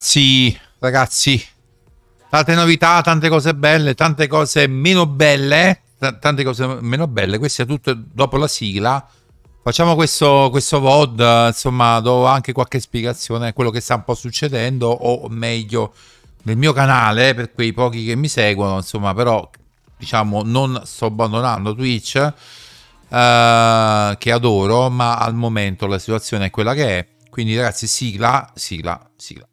Sì, ragazzi, tante novità, tante cose belle, tante cose meno belle, tante cose meno belle, queste tutte dopo la sigla. Facciamo questo, questo VOD, insomma, do anche qualche spiegazione a quello che sta un po' succedendo, o meglio, nel mio canale, per quei pochi che mi seguono, insomma, però, diciamo, non sto abbandonando Twitch, eh, che adoro, ma al momento la situazione è quella che è. Quindi, ragazzi, sigla, sigla, sigla.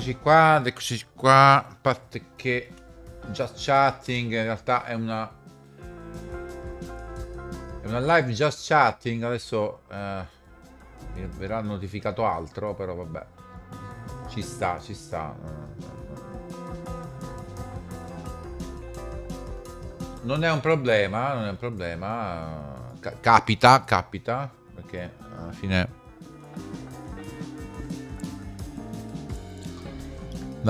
eccoci qua, ed eccoci qua, a parte che già chatting in realtà è una è una live già chatting, adesso eh, mi verrà notificato altro, però vabbè. Ci sta, ci sta. Non è un problema, non è un problema. Capita, capita, perché alla fine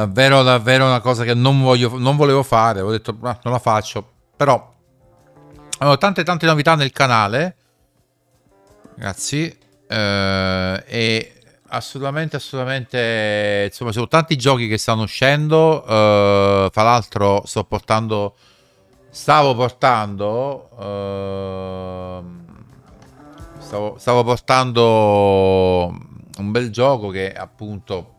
davvero, davvero una cosa che non, voglio, non volevo fare, ho detto ma ah, non la faccio, però ho tante tante novità nel canale, ragazzi, eh, e assolutamente, assolutamente, insomma, sono tanti giochi che stanno uscendo, eh, fra l'altro sto portando, stavo portando... Eh, Stavo, stavo, portando un bel gioco che appunto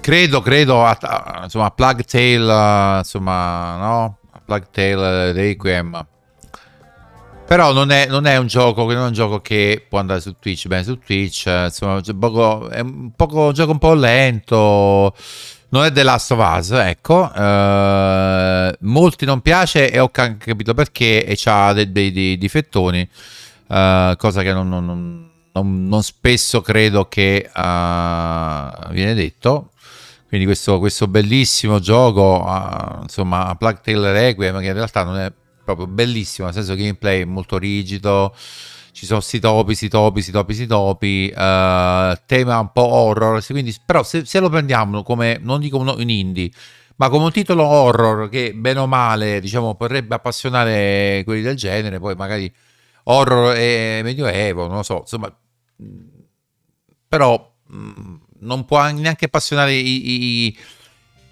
credo, credo, a, insomma, Plug Tale, eh, insomma, no? Plug Tale eh, Requiem. Però non è, non è, un gioco, non è un gioco che può andare su Twitch, bene su Twitch, eh, insomma, cioè, poco, è un, poco, un gioco un po' lento, non è The Last of Us, ecco. Eh, molti non piace e ho anche capito perché e ha dei, dei, dei difettoni, eh, cosa che non, non, non, spesso credo che eh, viene detto. Quindi questo, questo bellissimo gioco, uh, insomma, Plug Tale Requiem, che in realtà non è proprio bellissimo, nel senso che il gameplay è molto rigido, ci sono sti topi, sti topi, sti topi, sti topi, uh, tema un po' horror, quindi, però se, se, lo prendiamo come, non dico un, un indie, ma come un titolo horror che bene o male, diciamo, potrebbe appassionare quelli del genere, poi magari horror e eh, medioevo, non lo so, insomma, mm, però... Mh, mm, non può neanche appassionare i, i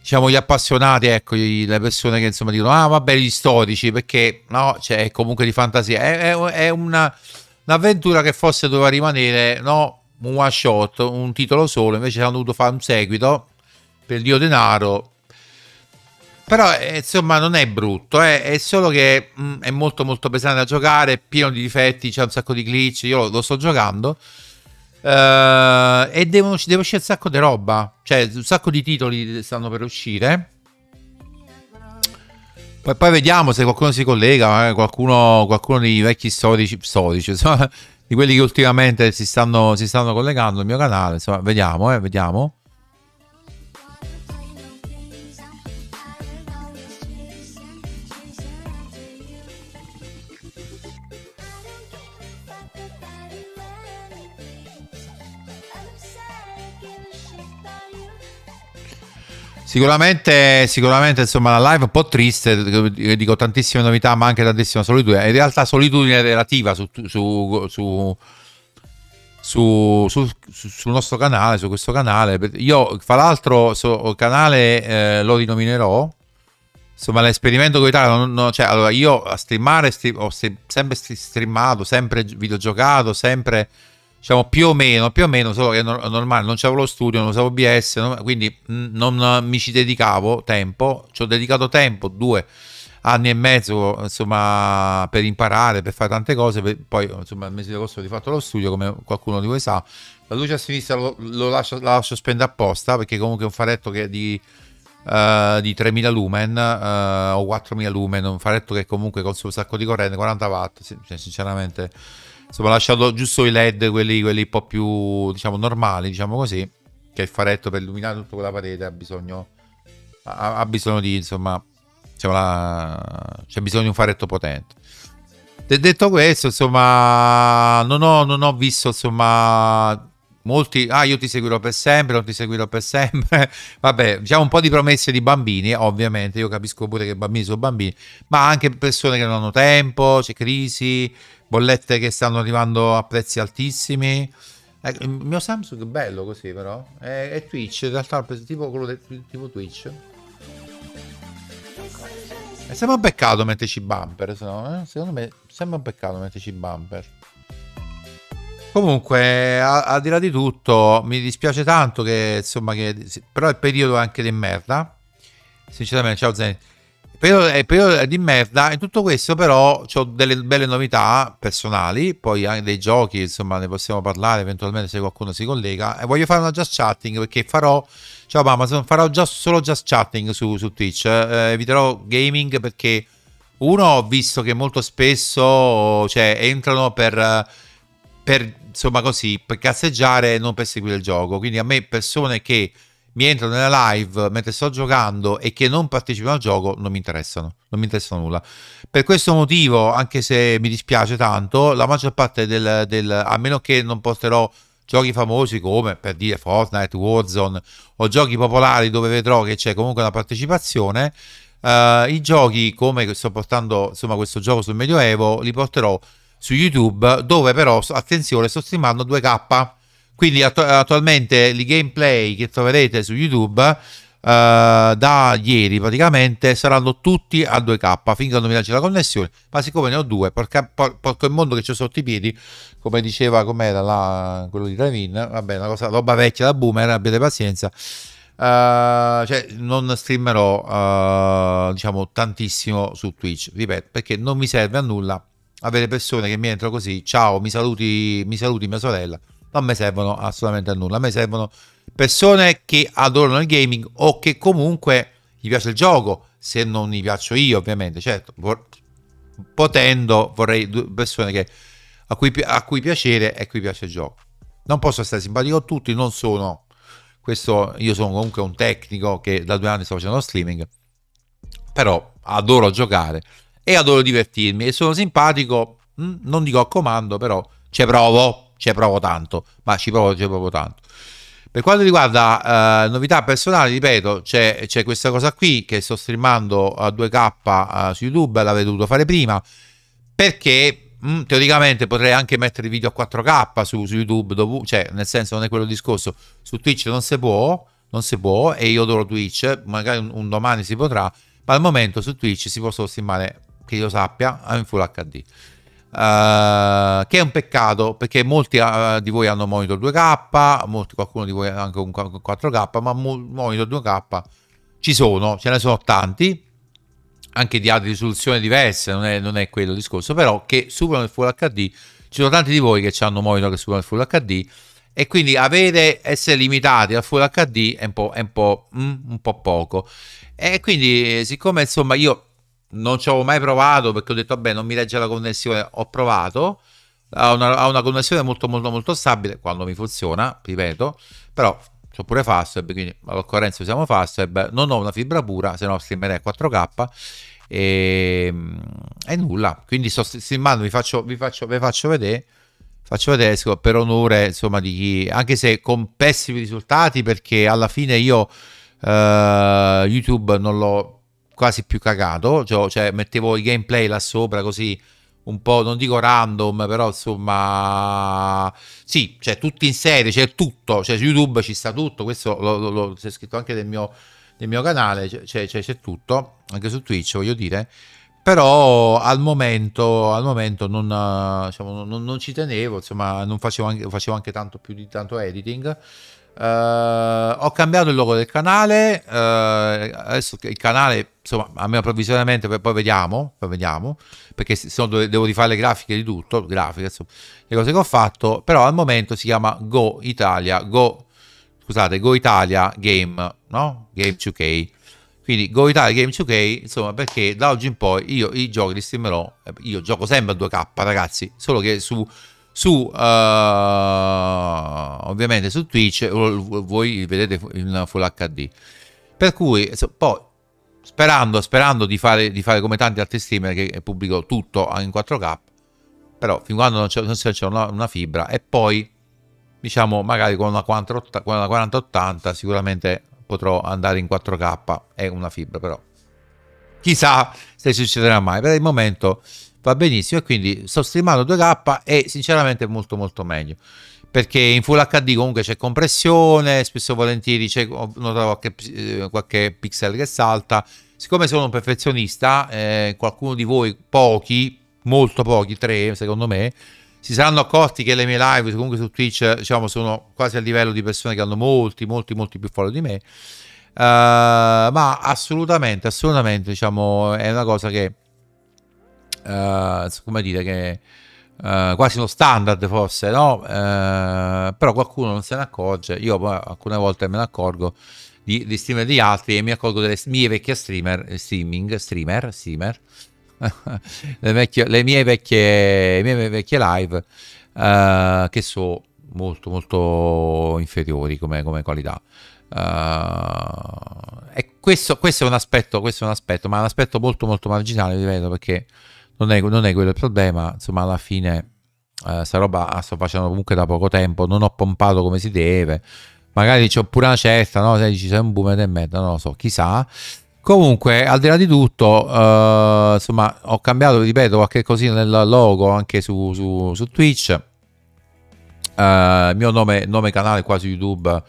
diciamo, gli appassionati, ecco, gli, le persone che insomma dicono, ah vabbè, gli storici, perché no, cioè, comunque di fantasia, è, è, è una, un'avventura che forse doveva rimanere, no, un one shot, un titolo solo, invece hanno dovuto fare un seguito per Dio denaro. Però eh, insomma non è brutto, eh, è solo che mh, mm, è molto molto pesante da giocare, pieno di difetti, c'è un sacco di glitch, io lo, lo sto giocando. Uh, e devono, deve uscire un sacco di roba, cioè un sacco di titoli stanno per uscire. Poi, poi vediamo se qualcuno si collega, eh, qualcuno, qualcuno dei vecchi storici, storici insomma, di quelli che ultimamente si stanno, si stanno collegando al mio canale, insomma, vediamo, eh, vediamo. Sicuramente, sicuramente insomma, la live è un po' triste, dico tantissime novità, ma anche tantissima solitudine. In realtà solitudine relativa su, su, su su, su, sul nostro canale, su questo canale. Io, fra l'altro, so, canale eh, lo rinominerò. Insomma, l'esperimento con Italia, non, non, cioè, allora io a streamare stream, ho sempre streamato, sempre videogiocato, sempre diciamo più o meno, più o meno, solo che è normale, non c'avevo lo studio, non usavo BS, non, quindi mm, non mi ci dedicavo tempo, ci ho dedicato tempo, due anni e mezzo, insomma, per imparare, per fare tante cose, per, poi, insomma, al mese di agosto ho rifatto lo studio, come qualcuno di voi sa, la luce a sinistra lo, lo lascio, la lascio spendere apposta, perché comunque è un faretto che è di... Uh, di 3000 lumen uh, o 4000 lumen, un faretto che comunque consuma un sacco di corrente, 40 watt, cioè, sinceramente Insomma, ho lasciato giusto i LED, quelli, quelli un po' più, diciamo, normali, diciamo così. Che il faretto per illuminare tutta quella parete ha bisogno, ha, ha bisogno di, insomma, diciamo, la, c'è bisogno di un faretto potente. detto questo, insomma, non ho, non ho visto, insomma, molti, ah io ti seguirò per sempre, non ti seguirò per sempre, vabbè, diciamo un po' di promesse di bambini, ovviamente, io capisco pure che bambini sono bambini, ma anche persone che non hanno tempo, c'è crisi, bollette che stanno arrivando a prezzi altissimi. Ecco, il mio Samsung è bello così però, è, è Twitch, in realtà è tipo quello de, tipo Twitch. sembra un peccato metterci bumper, se no, eh? secondo me sembra un peccato metterci bumper. Comunque, al di là di tutto, mi dispiace tanto che, insomma, che, però il periodo è anche di merda. Sinceramente, ciao Zen. Il periodo, il periodo è di merda. In tutto questo, però, ho delle belle novità personali. Poi anche dei giochi, insomma, ne possiamo parlare eventualmente se qualcuno si collega. E voglio fare una just chatting perché farò. Ciao Amazon, farò just, solo just chatting su, su Twitch. Eh, eviterò gaming perché, uno, ho visto che molto spesso cioè, entrano per per insomma così per casseggiare e non per seguire il gioco quindi a me persone che mi entrano nella live mentre sto giocando e che non partecipano al gioco non mi interessano, non mi interessano nulla. Per questo motivo, anche se mi dispiace tanto, la maggior parte del, del a meno che non porterò giochi famosi come per dire Fortnite, Warzone o giochi popolari dove vedrò che c'è comunque una partecipazione, eh, i giochi come sto portando insomma questo gioco sul Medioevo li porterò su YouTube dove però, attenzione, sto streamando 2K. Quindi attu- attualmente i gameplay che troverete su YouTube eh, da ieri praticamente saranno tutti a 2K finché non mi lanci la connessione. Ma siccome ne ho due, porca, por- porco il mondo che c'ho sotto i piedi, come diceva com'era la, quello di Trevin, vabbè, una cosa, roba vecchia da boomer, abbiate pazienza. Uh, cioè non streamerò uh, diciamo tantissimo su Twitch ripeto perché non mi serve a nulla avere persone che mi entrano così, ciao, mi saluti, mi saluti mia sorella, non mi servono assolutamente a nulla, a me servono persone che adorano il gaming o che comunque gli piace il gioco, se non gli piaccio io ovviamente, certo, vor- potendo vorrei persone che, a, cui, a cui piacere e a cui piace il gioco. Non posso essere simpatico a tutti, non sono, questo io sono comunque un tecnico che da due anni sto facendo streaming, però adoro giocare e adoro divertirmi e sono simpatico, mm, non dico a comando, però ci provo, ci provo tanto, ma ci provo, ci provo tanto. Per quanto riguarda eh, novità personali, ripeto, c'è, c'è, questa cosa qui che sto streamando a 2K eh, su YouTube, l'avevo dovuto fare prima, perché mh, mm, teoricamente potrei anche mettere video a 4K su, su YouTube, dove, cioè nel senso non è quello il discorso, su Twitch non si può, non si può e io adoro Twitch, magari un, un domani si potrà, ma al momento su Twitch si possono streamare che io sappia, eh, in Full HD. Uh, eh, che è un peccato perché molti uh, di voi hanno monitor 2K, molti, qualcuno di voi ha anche un 4K, ma mo monitor 2K ci sono, ce ne sono tanti, anche di altre risoluzioni diverse, non è, non è quello il discorso, però che superano il Full HD, ci sono tanti di voi che hanno monitor che superano il Full HD e quindi avere, essere limitati al Full HD è un po', è un po', mm, un po poco. E quindi siccome insomma io non ci avevo mai provato perché ho detto vabbè non mi regge la connessione ho provato ha una, una connessione molto molto molto stabile quando mi funziona ripeto però ho pure Fastweb quindi all'occorrenza usiamo Fastweb non ho una fibra pura se no streamerei 4k e, mm, e, nulla quindi sto streamando vi faccio, vi faccio, vi faccio vedere faccio vedere per onore insomma di chi anche se con pessimi risultati perché alla fine io eh, YouTube non l'ho quasi più cagato, cioè, cioè mettevo i gameplay là sopra così un po', non dico random, però insomma, sì, c'è cioè, tutto in serie, c'è tutto, cioè su YouTube ci sta tutto, questo lo, lo, lo c'è scritto anche nel mio, nel mio canale, c'è, tutto, anche su Twitch voglio dire, però al momento, al momento non, diciamo, non, non, ci tenevo, insomma non facevo anche, facevo anche tanto più di tanto editing. Uh, ho cambiato il logo del canale, uh, adesso il canale, insomma, almeno provvisoriamente, poi vediamo, poi vediamo, perché se no devo rifare le grafiche di tutto, grafiche, insomma, le cose che ho fatto, però al momento si chiama Go Italia, Go, scusate, Go Italia Game, no? Game 2K quindi Go Italia Game 2K, insomma, perché da oggi in poi io i giochi li streamerò. Eh, io gioco sempre a 2K, ragazzi, solo che su su uh, ovviamente su Twitch voi vedete in full HD. Per cui so, poi sperando, sperando di, fare, di fare come tanti altri streamer che eh, pubblico tutto in 4K, però fin quando non c'è, non c'è una, una, fibra e poi diciamo magari con una 4080 sicuramente potrò andare in 4K è una fibra però chissà se succederà mai per il momento va benissimo e quindi sto streamando 2K e sinceramente è molto molto meglio perché in Full HD comunque c'è compressione spesso e volentieri c'è qualche, eh, qualche, pixel che salta siccome sono un perfezionista eh, qualcuno di voi pochi molto pochi tre secondo me si saranno accorti che le mie live comunque su Twitch diciamo, sono quasi a livello di persone che hanno molti, molti, molti più follow di me. Uh, ma assolutamente, assolutamente, diciamo, è una cosa che, uh, come dire, che uh, quasi uno standard forse, no? però qualcuno non se ne accorge, io alcune volte me ne accorgo di, di streamer di altri e mi accorgo delle mie vecchie streamer, streaming, streamer, streamer, le, vecchie, le, mie vecchie, le, mie vecchie, live uh, che sono molto molto inferiori come, come qualità. Uh, e questo, questo, è aspetto, questo, è un aspetto, ma è un aspetto molto molto marginale, ripeto, perché non è, non è quello il problema, insomma alla fine uh, roba la sto facendo comunque da poco tempo, non ho pompato come si deve, magari c'ho pure una certa, no? Se dici sei un boomer e mezzo non lo so, chissà. Comunque, al di là di tutto, uh, insomma, ho cambiato, ripeto, qualche cosina nel logo anche su, su, su Twitch. Uh, il mio nome, nome, canale qua su YouTube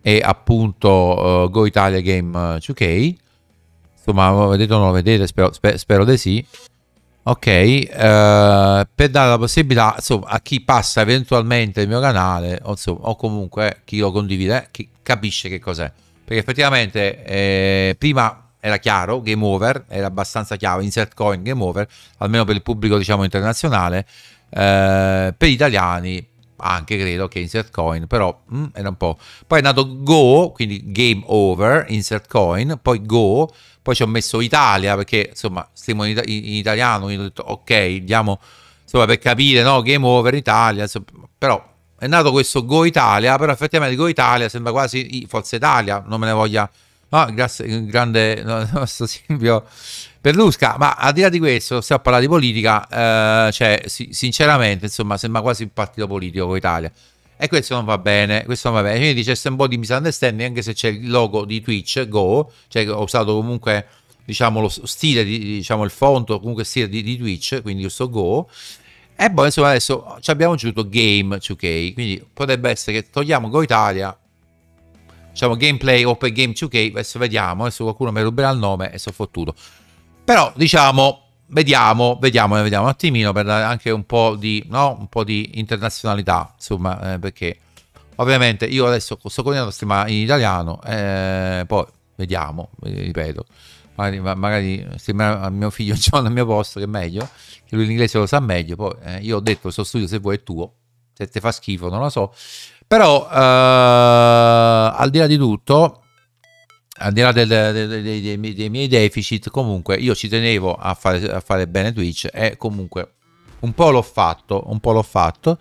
è appunto uh, Go Italia Game 2K. Insomma, vedete o non lo vedete? Spero, sper, spero di sì. Ok, per dare la possibilità insomma, a chi passa eventualmente il mio canale, o, insomma, o comunque chi lo condivide, chi capisce che cos'è. Perché effettivamente eh, prima era chiaro, game over, era abbastanza chiaro, insert coin, game over, almeno per il pubblico diciamo internazionale, eh, per gli italiani anche credo che insert coin, però mh, mm, era un po'. Poi è nato Go, quindi game over, insert coin, poi Go, poi ci ho messo Italia perché insomma stiamo in, it in italiano, quindi ho detto ok, diamo insomma per capire, no, game over Italia, insomma, però è nato questo Go Italia, però effettivamente Go Italia sembra quasi forse Italia, non me ne voglia No, grazie, grande nostro Silvio Perlusca, ma al di là di questo, stiamo a parlare di politica, eh, cioè, si, sinceramente, insomma, sembra quasi un partito politico con Italia. E questo non va bene, questo non va bene. Quindi c'è un po' di misunderstanding, anche se c'è il logo di Twitch, Go, cioè ho usato comunque, diciamo, lo stile, di, diciamo, il font, comunque stile di, di Twitch, quindi questo Go. E poi, insomma, adesso ci abbiamo aggiunto Game 2K, quindi potrebbe essere che togliamo Go Italia diciamo gameplay open game 2K, adesso vediamo, adesso qualcuno mi ruberà il nome e sono fottuto. Però diciamo, vediamo, vediamo, eh, vediamo un attimino per dare anche un po' di, no? un po di internazionalità, insomma, eh, perché ovviamente io adesso sto coordinando ma in italiano, eh, poi vediamo, eh, ripeto. Magari, magari sembra a mio figlio John al mio posto che è meglio, che lui l'inglese lo sa meglio, poi eh, io ho detto il studio se vuoi è tuo, se te fa schifo non lo so, però, eh, al di là di tutto, al di là del, del, dei, dei, dei, miei deficit, comunque io ci tenevo a fare, a fare bene Twitch e comunque un po' l'ho fatto, un po' l'ho fatto.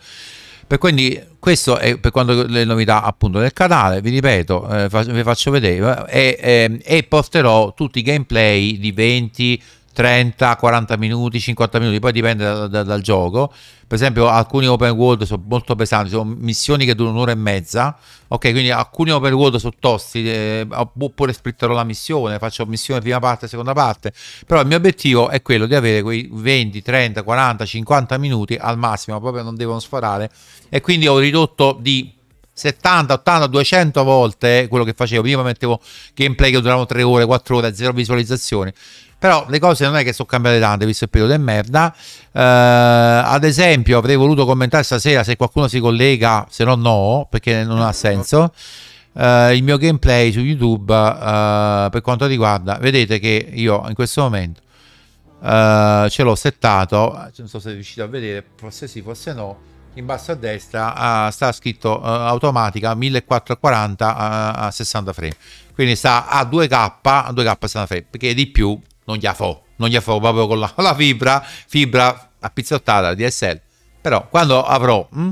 Per quindi questo è per quanto le novità appunto del canale, vi ripeto, eh, vi faccio vedere eh, eh, e, porterò tutti i gameplay di 20, 30, 40 minuti, 50 minuti, poi dipende da, da, dal gioco. Per esempio, alcuni open world sono molto pesanti, sono missioni che durano un'ora e mezza. Ok, quindi alcuni open world sono tosti, eh, oppure splitterò la missione, faccio missione prima parte, seconda parte. Però il mio obiettivo è quello di avere quei 20, 30, 40, 50 minuti al massimo, proprio non devono sforare. E quindi ho ridotto di 70, 80, 200 volte quello che facevo. Prima mettevo gameplay che duravano 3 ore, 4 ore, zero visualizzazioni però le cose non è che sono cambiate tante visto il periodo è merda eh, ad esempio avrei voluto commentare stasera se qualcuno si collega se no no perché non ha senso eh, il mio gameplay su youtube eh, per quanto riguarda vedete che io in questo momento eh, ce l'ho settato non so se siete riusciti a vedere forse sì forse no in basso a destra uh, sta scritto uh, automatica 1440 a, a 60 frame quindi sta a 2k a 2k a 60 frame perché di più non gli fo, non gli fo proprio con la, con la, fibra, fibra appizzottata DSL. Però quando avrò mh, hm,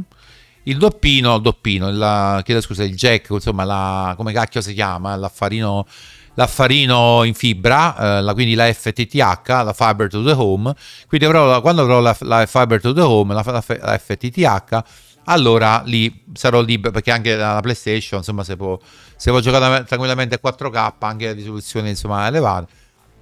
il doppino, il doppino, il, chiedo scusa, il jack, insomma, la, come cacchio si chiama, l'affarino, l'affarino in fibra, eh, la, quindi la FTTH, la Fiber to the Home, quindi avrò, quando avrò la, la, Fiber to the Home, la, la FTTH, allora lì sarò libero perché anche la PlayStation, insomma, se può, se può giocare tranquillamente a 4K, anche la risoluzione insomma elevata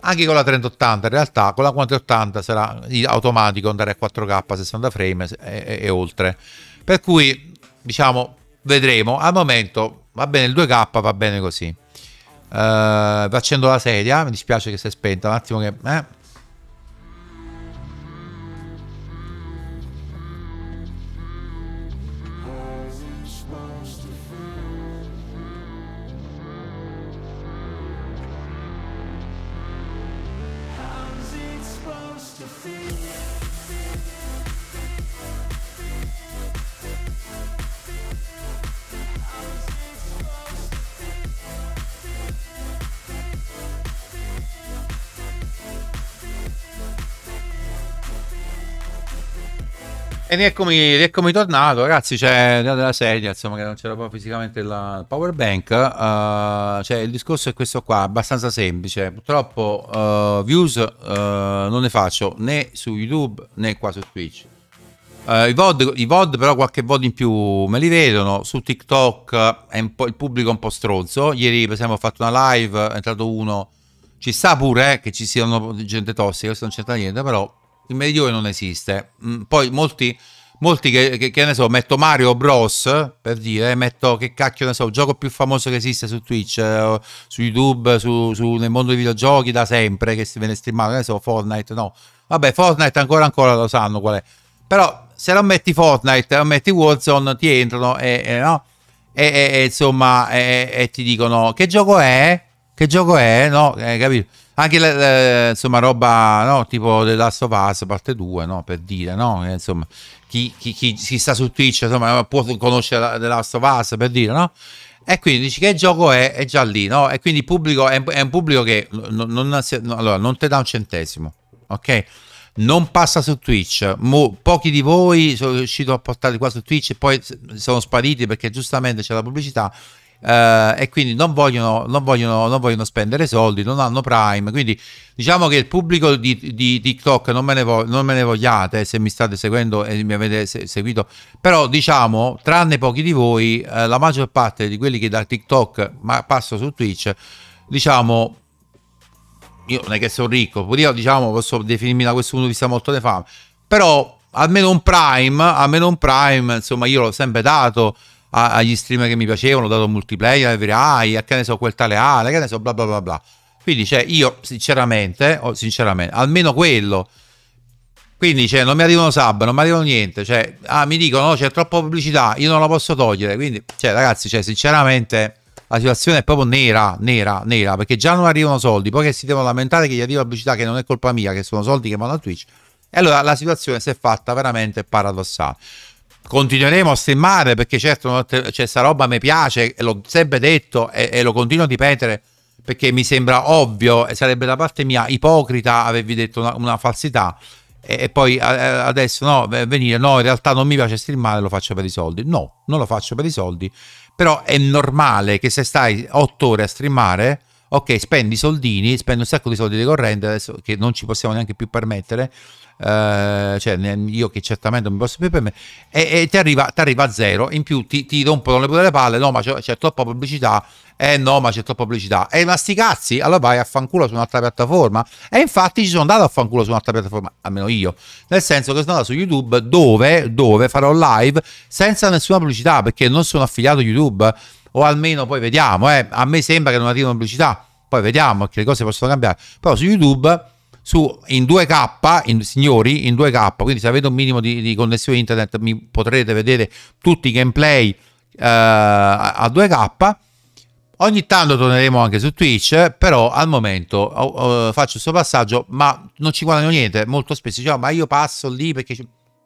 anche con la 3080 in realtà con la 4080 sarà automatico andare a 4K 60 frame e, e, e oltre per cui diciamo vedremo al momento va bene il 2K va bene così uh, eh, accendo la sedia mi dispiace che si è spenta un attimo che eh, E rieccomi, rieccomi tornato, ragazzi. C'è cioè, della sedia, insomma, che non c'era proprio fisicamente la power bank. Uh, cioè, il discorso è questo qua, abbastanza semplice. Purtroppo uh, views uh, non ne faccio né su YouTube né qua su Twitch. I VOD, I, VOD, però qualche VOD in più me li vedono, su TikTok il pubblico è un po' stronzo, ieri per esempio ho fatto una live, è entrato uno, ci sta pure eh, che ci siano gente tossica, questo non c'entra niente, però il Medioevo non esiste. Mm, poi molti, molti che, che, che, ne so, metto Mario Bros per dire, metto che cacchio ne so, il gioco più famoso che esiste su Twitch, eh, su YouTube, su, su, nel mondo dei videogiochi da sempre, che si viene streamato, ne so, Fortnite, no. Vabbè, Fortnite ancora ancora lo sanno qual è. Però se non metti Fortnite, non metti Warzone, ti entrano e, e, no? e, e insomma, e, ti dicono che gioco è? Che gioco è? No, eh, capito? anche la, la, insomma roba no? tipo The Last of Us parte 2 no? per dire no? Eh, insomma chi, chi, chi, chi, sta su Twitch insomma, può conoscere The Last of Us per dire no? e quindi dici che gioco è, è già lì no? e quindi il pubblico è, è un pubblico che non, non, allora, non ti dà un centesimo ok non passa su Twitch. Mo, pochi di voi sono riusciti a portare qua su Twitch e poi sono spariti perché giustamente c'è la pubblicità eh, e quindi non vogliono, non, vogliono, non vogliono, spendere soldi, non hanno Prime, quindi diciamo che il pubblico di, di TikTok non me, ne vo- non me ne vogliate se mi state seguendo e mi avete se- seguito, però diciamo, tranne pochi di voi, eh, la maggior parte di quelli che da TikTok ma passo su Twitch, diciamo, io non è che sono ricco, pure io diciamo posso definirmi da questo punto di vista molto defame, però almeno un prime, almeno un prime, insomma io l'ho sempre dato, agli streamer che mi piacevano, ho dato multiplayer, ai verai, a che ne so quel tale Ale, che ne so bla bla bla bla. Quindi cioè, io sinceramente, oh, sinceramente, almeno quello... Quindi cioè, non mi arrivano sub, non mi arrivano niente, cioè, ah, mi dicono c'è troppa pubblicità, io non la posso togliere, quindi cioè, ragazzi, cioè, sinceramente la situazione è proprio nera, nera, nera, perché già non arrivano soldi, poi che si devono lamentare che gli arriva pubblicità che non è colpa mia, che sono soldi che vanno a Twitch, e allora la situazione si è fatta veramente paradossale continueremo a streamare perché certo questa cioè, roba mi piace, e l'ho sempre detto e, e, lo continuo a ripetere perché mi sembra ovvio e sarebbe da parte mia ipocrita avervi detto una, una falsità e, e poi a, adesso no, venire no in realtà non mi piace streamare, lo faccio per i soldi. No, non lo faccio per i soldi, però è normale che se stai 8 ore a streamare ok spendi soldini, spendi un sacco di soldi di corrente adesso che non ci possiamo neanche più permettere, eh, cioè io che certamente non mi posso più permettere, e, e ti, arriva, ti, arriva, a zero, in più ti, ti rompono le, le palle, no ma c'è, c'è troppa pubblicità, eh no ma c'è troppa pubblicità, e ma sti cazzi, allora vai a fanculo su un'altra piattaforma, e infatti ci sono andato a fanculo su un'altra piattaforma, almeno io, nel senso che sono andato su YouTube dove, dove farò live senza nessuna pubblicità perché non sono affiliato a YouTube o almeno poi vediamo, eh. a me sembra che non arrivino pubblicità, poi vediamo che le cose possono cambiare, però su YouTube su, in 2K, in, signori, in 2K, quindi se avete un minimo di, di connessione internet mi potrete vedere tutti i gameplay eh, a 2K. Ogni tanto torneremo anche su Twitch, però al momento oh, oh faccio questo passaggio, ma non ci guadagno niente, molto spesso diciamo, ma io passo lì perché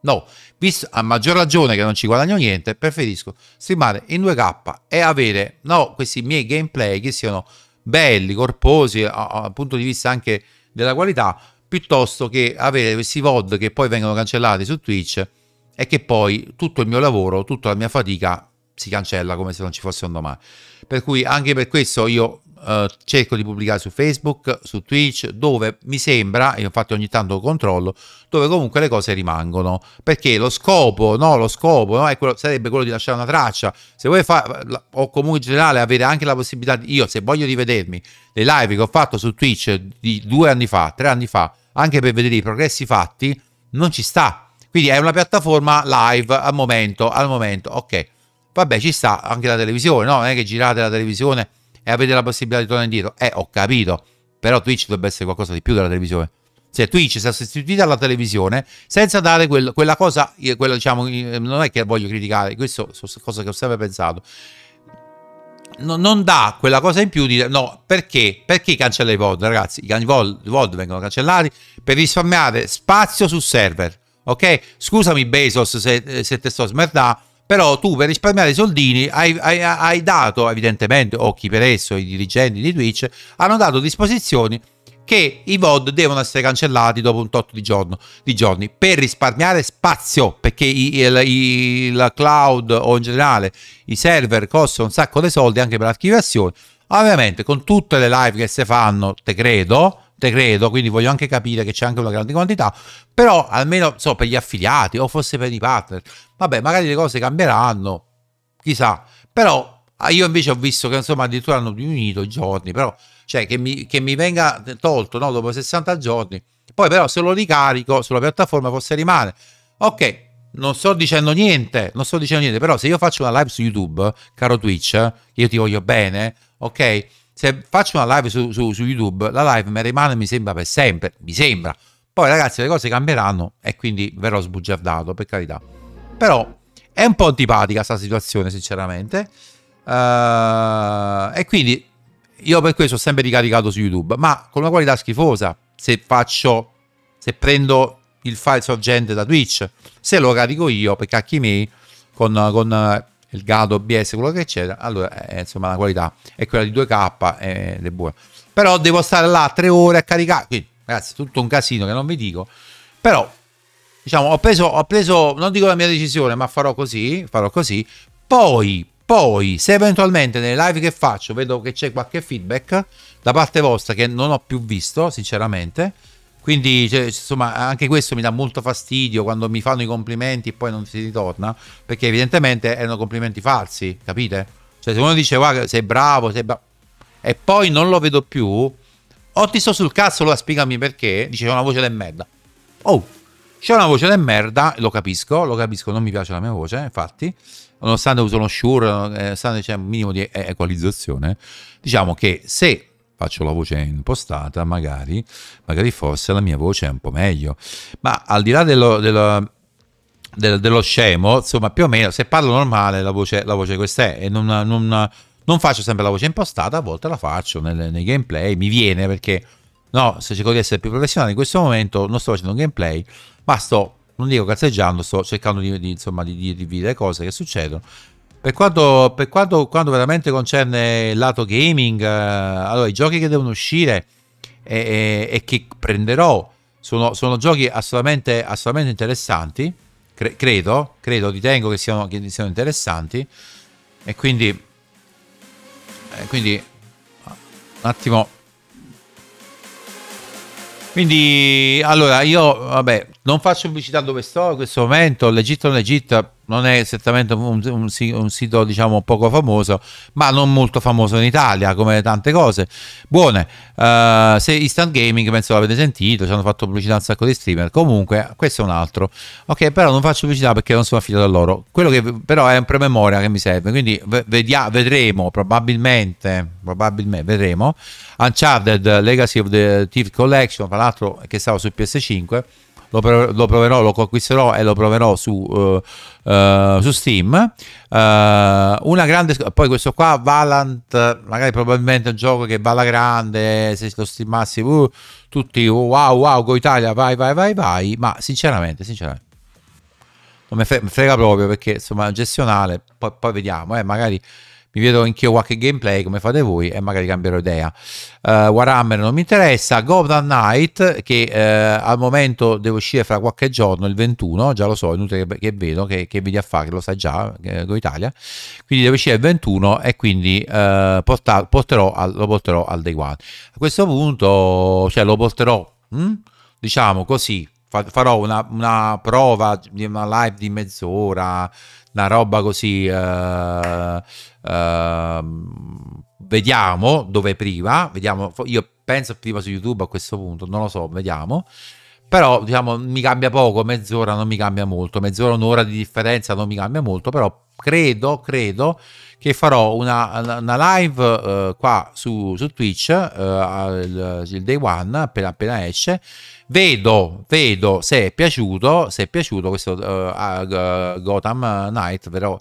No, visto, a maggior ragione che non ci guadagno niente, preferisco streamare in 2K e avere no, questi miei gameplay che siano belli, corposi, dal punto di vista anche della qualità, piuttosto che avere questi VOD che poi vengono cancellati su Twitch e che poi tutto il mio lavoro, tutta la mia fatica si cancella come se non ci fosse un domani. Per cui anche per questo io eh, cerco di pubblicare su Facebook, su Twitch, dove mi sembra, e infatti ogni tanto controllo, dove comunque le cose rimangono. Perché lo scopo, no? lo scopo no? quello, sarebbe quello di lasciare una traccia. Se vuoi fare, o comunque in generale avere anche la possibilità, di, io se voglio rivedermi le live che ho fatto su Twitch di due anni fa, tre anni fa, anche per vedere i progressi fatti, non ci sta. Quindi è una piattaforma live al momento, al momento, ok. Vabbè, ci sta anche la televisione, no? Non è che girate la televisione e avete la possibilità di tornare indietro. Eh, ho capito, però Twitch dovrebbe essere qualcosa di più della televisione. Se cioè, Twitch si è sostituita alla televisione senza dare quel, quella cosa, eh, quella, diciamo, eh, non è che voglio criticare, questo è cosa che ho sempre pensato. No, non dà quella cosa in più di no, perché? Perché cancella i VOD, ragazzi? I VOD, i VOD vengono cancellati per risparmiare spazio sul server. Ok? Scusami, Bezos, se, eh, se te sto smerdando però tu per risparmiare i soldini hai, hai, hai, dato evidentemente o chi per esso i dirigenti di Twitch hanno dato disposizioni che i VOD devono essere cancellati dopo un tot di, giorno, di giorni per risparmiare spazio perché il cloud o in generale i server costano un sacco di soldi anche per l'archiviazione ovviamente con tutte le live che si fanno te credo credo, quindi voglio anche capire che c'è anche una grande quantità, però almeno so, per gli affiliati o forse per i partner, vabbè, magari le cose cambieranno, chissà, però ah, io invece ho visto che insomma addirittura hanno diminuito i giorni, però cioè che mi, che mi venga tolto no, dopo 60 giorni, poi però se lo ricarico sulla piattaforma forse rimane. Ok, non sto dicendo niente, non sto dicendo niente, però se io faccio una live su YouTube, caro Twitch, io ti voglio bene, ok? se faccio una live su, su, su YouTube, la live mi rimane, mi sembra, per sempre, mi sembra. Poi ragazzi le cose cambieranno e quindi verrò sbugiardato, per carità. Però è un po' antipatica questa situazione, sinceramente. Uh, e quindi io per questo ho sempre ricaricato su YouTube, ma con una qualità schifosa. Se faccio, se prendo il file sorgente da Twitch, se lo carico io per cacchi miei, con, con il GADO, OBS, quello che c'è, allora eh, eh, insomma la qualità è quella di 2K eh, ed è buona. Però devo stare là tre ore a caricare, quindi ragazzi tutto un casino che non vi dico, però diciamo ho preso, ho preso non dico la mia decisione, ma farò così, farò così, poi, poi se eventualmente nelle live che faccio vedo che c'è qualche feedback da parte vostra che non ho più visto sinceramente, quindi cioè, insomma, anche questo mi dà molto fastidio quando mi fanno i complimenti e poi non si ritorna, perché evidentemente erano complimenti falsi, capite? Cioè se uno dice guarda sei bravo, sei bravo, e poi non lo vedo più, o oh, ti sto sul cazzo, allora spiegami perché, dice c'è una voce del merda. Oh, c'è una voce del merda, lo capisco, lo capisco, non mi piace la mia voce, eh, infatti, nonostante uso uno shure, eh, nonostante c'è un minimo di equalizzazione, diciamo che se faccio la voce impostata, magari, magari forse la mia voce è un po' meglio. Ma al di là dello, dello, dello scemo, insomma, più o meno, se parlo normale la voce, la voce questa è e non, non, non, faccio sempre la voce impostata, a volte la faccio nel, nei gameplay, mi viene perché... No, se cerco di essere più professionale in questo momento non sto facendo un gameplay, ma sto, non dico cazzeggiando, sto cercando di, di, insomma, di, di, di dire cose che succedono per quanto, per quanto, quanto veramente concerne il lato gaming, eh, allora i giochi che devono uscire e, e, e che prenderò sono, sono giochi assolutamente, assolutamente interessanti, cre, credo, credo, ritengo che siano, che siano interessanti e quindi, eh, quindi un attimo quindi allora io vabbè non faccio pubblicità dove sto in questo momento, l'Egitto l'Egitto non è esattamente un, un, un, sito diciamo poco famoso, ma non molto famoso in Italia come tante cose. Buone, uh, se Instant Gaming penso l'avete sentito, ci hanno fatto pubblicità un sacco di streamer, comunque questo è un altro. Ok, però non faccio pubblicità perché non sono affidato a loro. Quello che però è un prememoria che mi serve, quindi vedia, vedremo probabilmente, probabilmente vedremo Uncharted Legacy of the Thief Collection, tra l'altro che stavo su PS5 lo, pro- lo proverò, lo acquisterò e lo proverò su, uh, uh, su Steam. Uh, una grande, poi questo qua, Valant, magari probabilmente è un gioco che va alla grande, se lo stimmassi, uh, tutti oh, wow wow, Go Italia, vai vai vai vai, ma sinceramente, sinceramente non mi frega proprio perché insomma gestionale poi, poi vediamo eh, magari mi vedo anch'io qualche gameplay come fate voi e magari cambierò idea. Uh, Warhammer non mi interessa, Goblin Knight che uh, al momento deve uscire fra qualche giorno, il 21, già lo so, è inutile che, vedo, che, che vedi a fare, lo sa già, eh, Go Italia, quindi deve uscire il 21 e quindi uh, porta, porterò al, lo porterò al day one. A questo punto, cioè lo porterò, hm? diciamo così, farò una, una, prova, una live di mezz'ora, una roba così eh, Ehm, vediamo dove prima, vediamo, io penso prima su YouTube a questo punto, non lo so, vediamo. Però diciamo mi cambia poco, mezz'ora non mi cambia molto, mezz'ora, un'ora di differenza non mi cambia molto, però credo, credo che farò una, una live uh, qua su, su Twitch uh, eh, il, il, day one appena, appena esce vedo, vedo se è piaciuto se è piaciuto questo uh, Gotham Knight però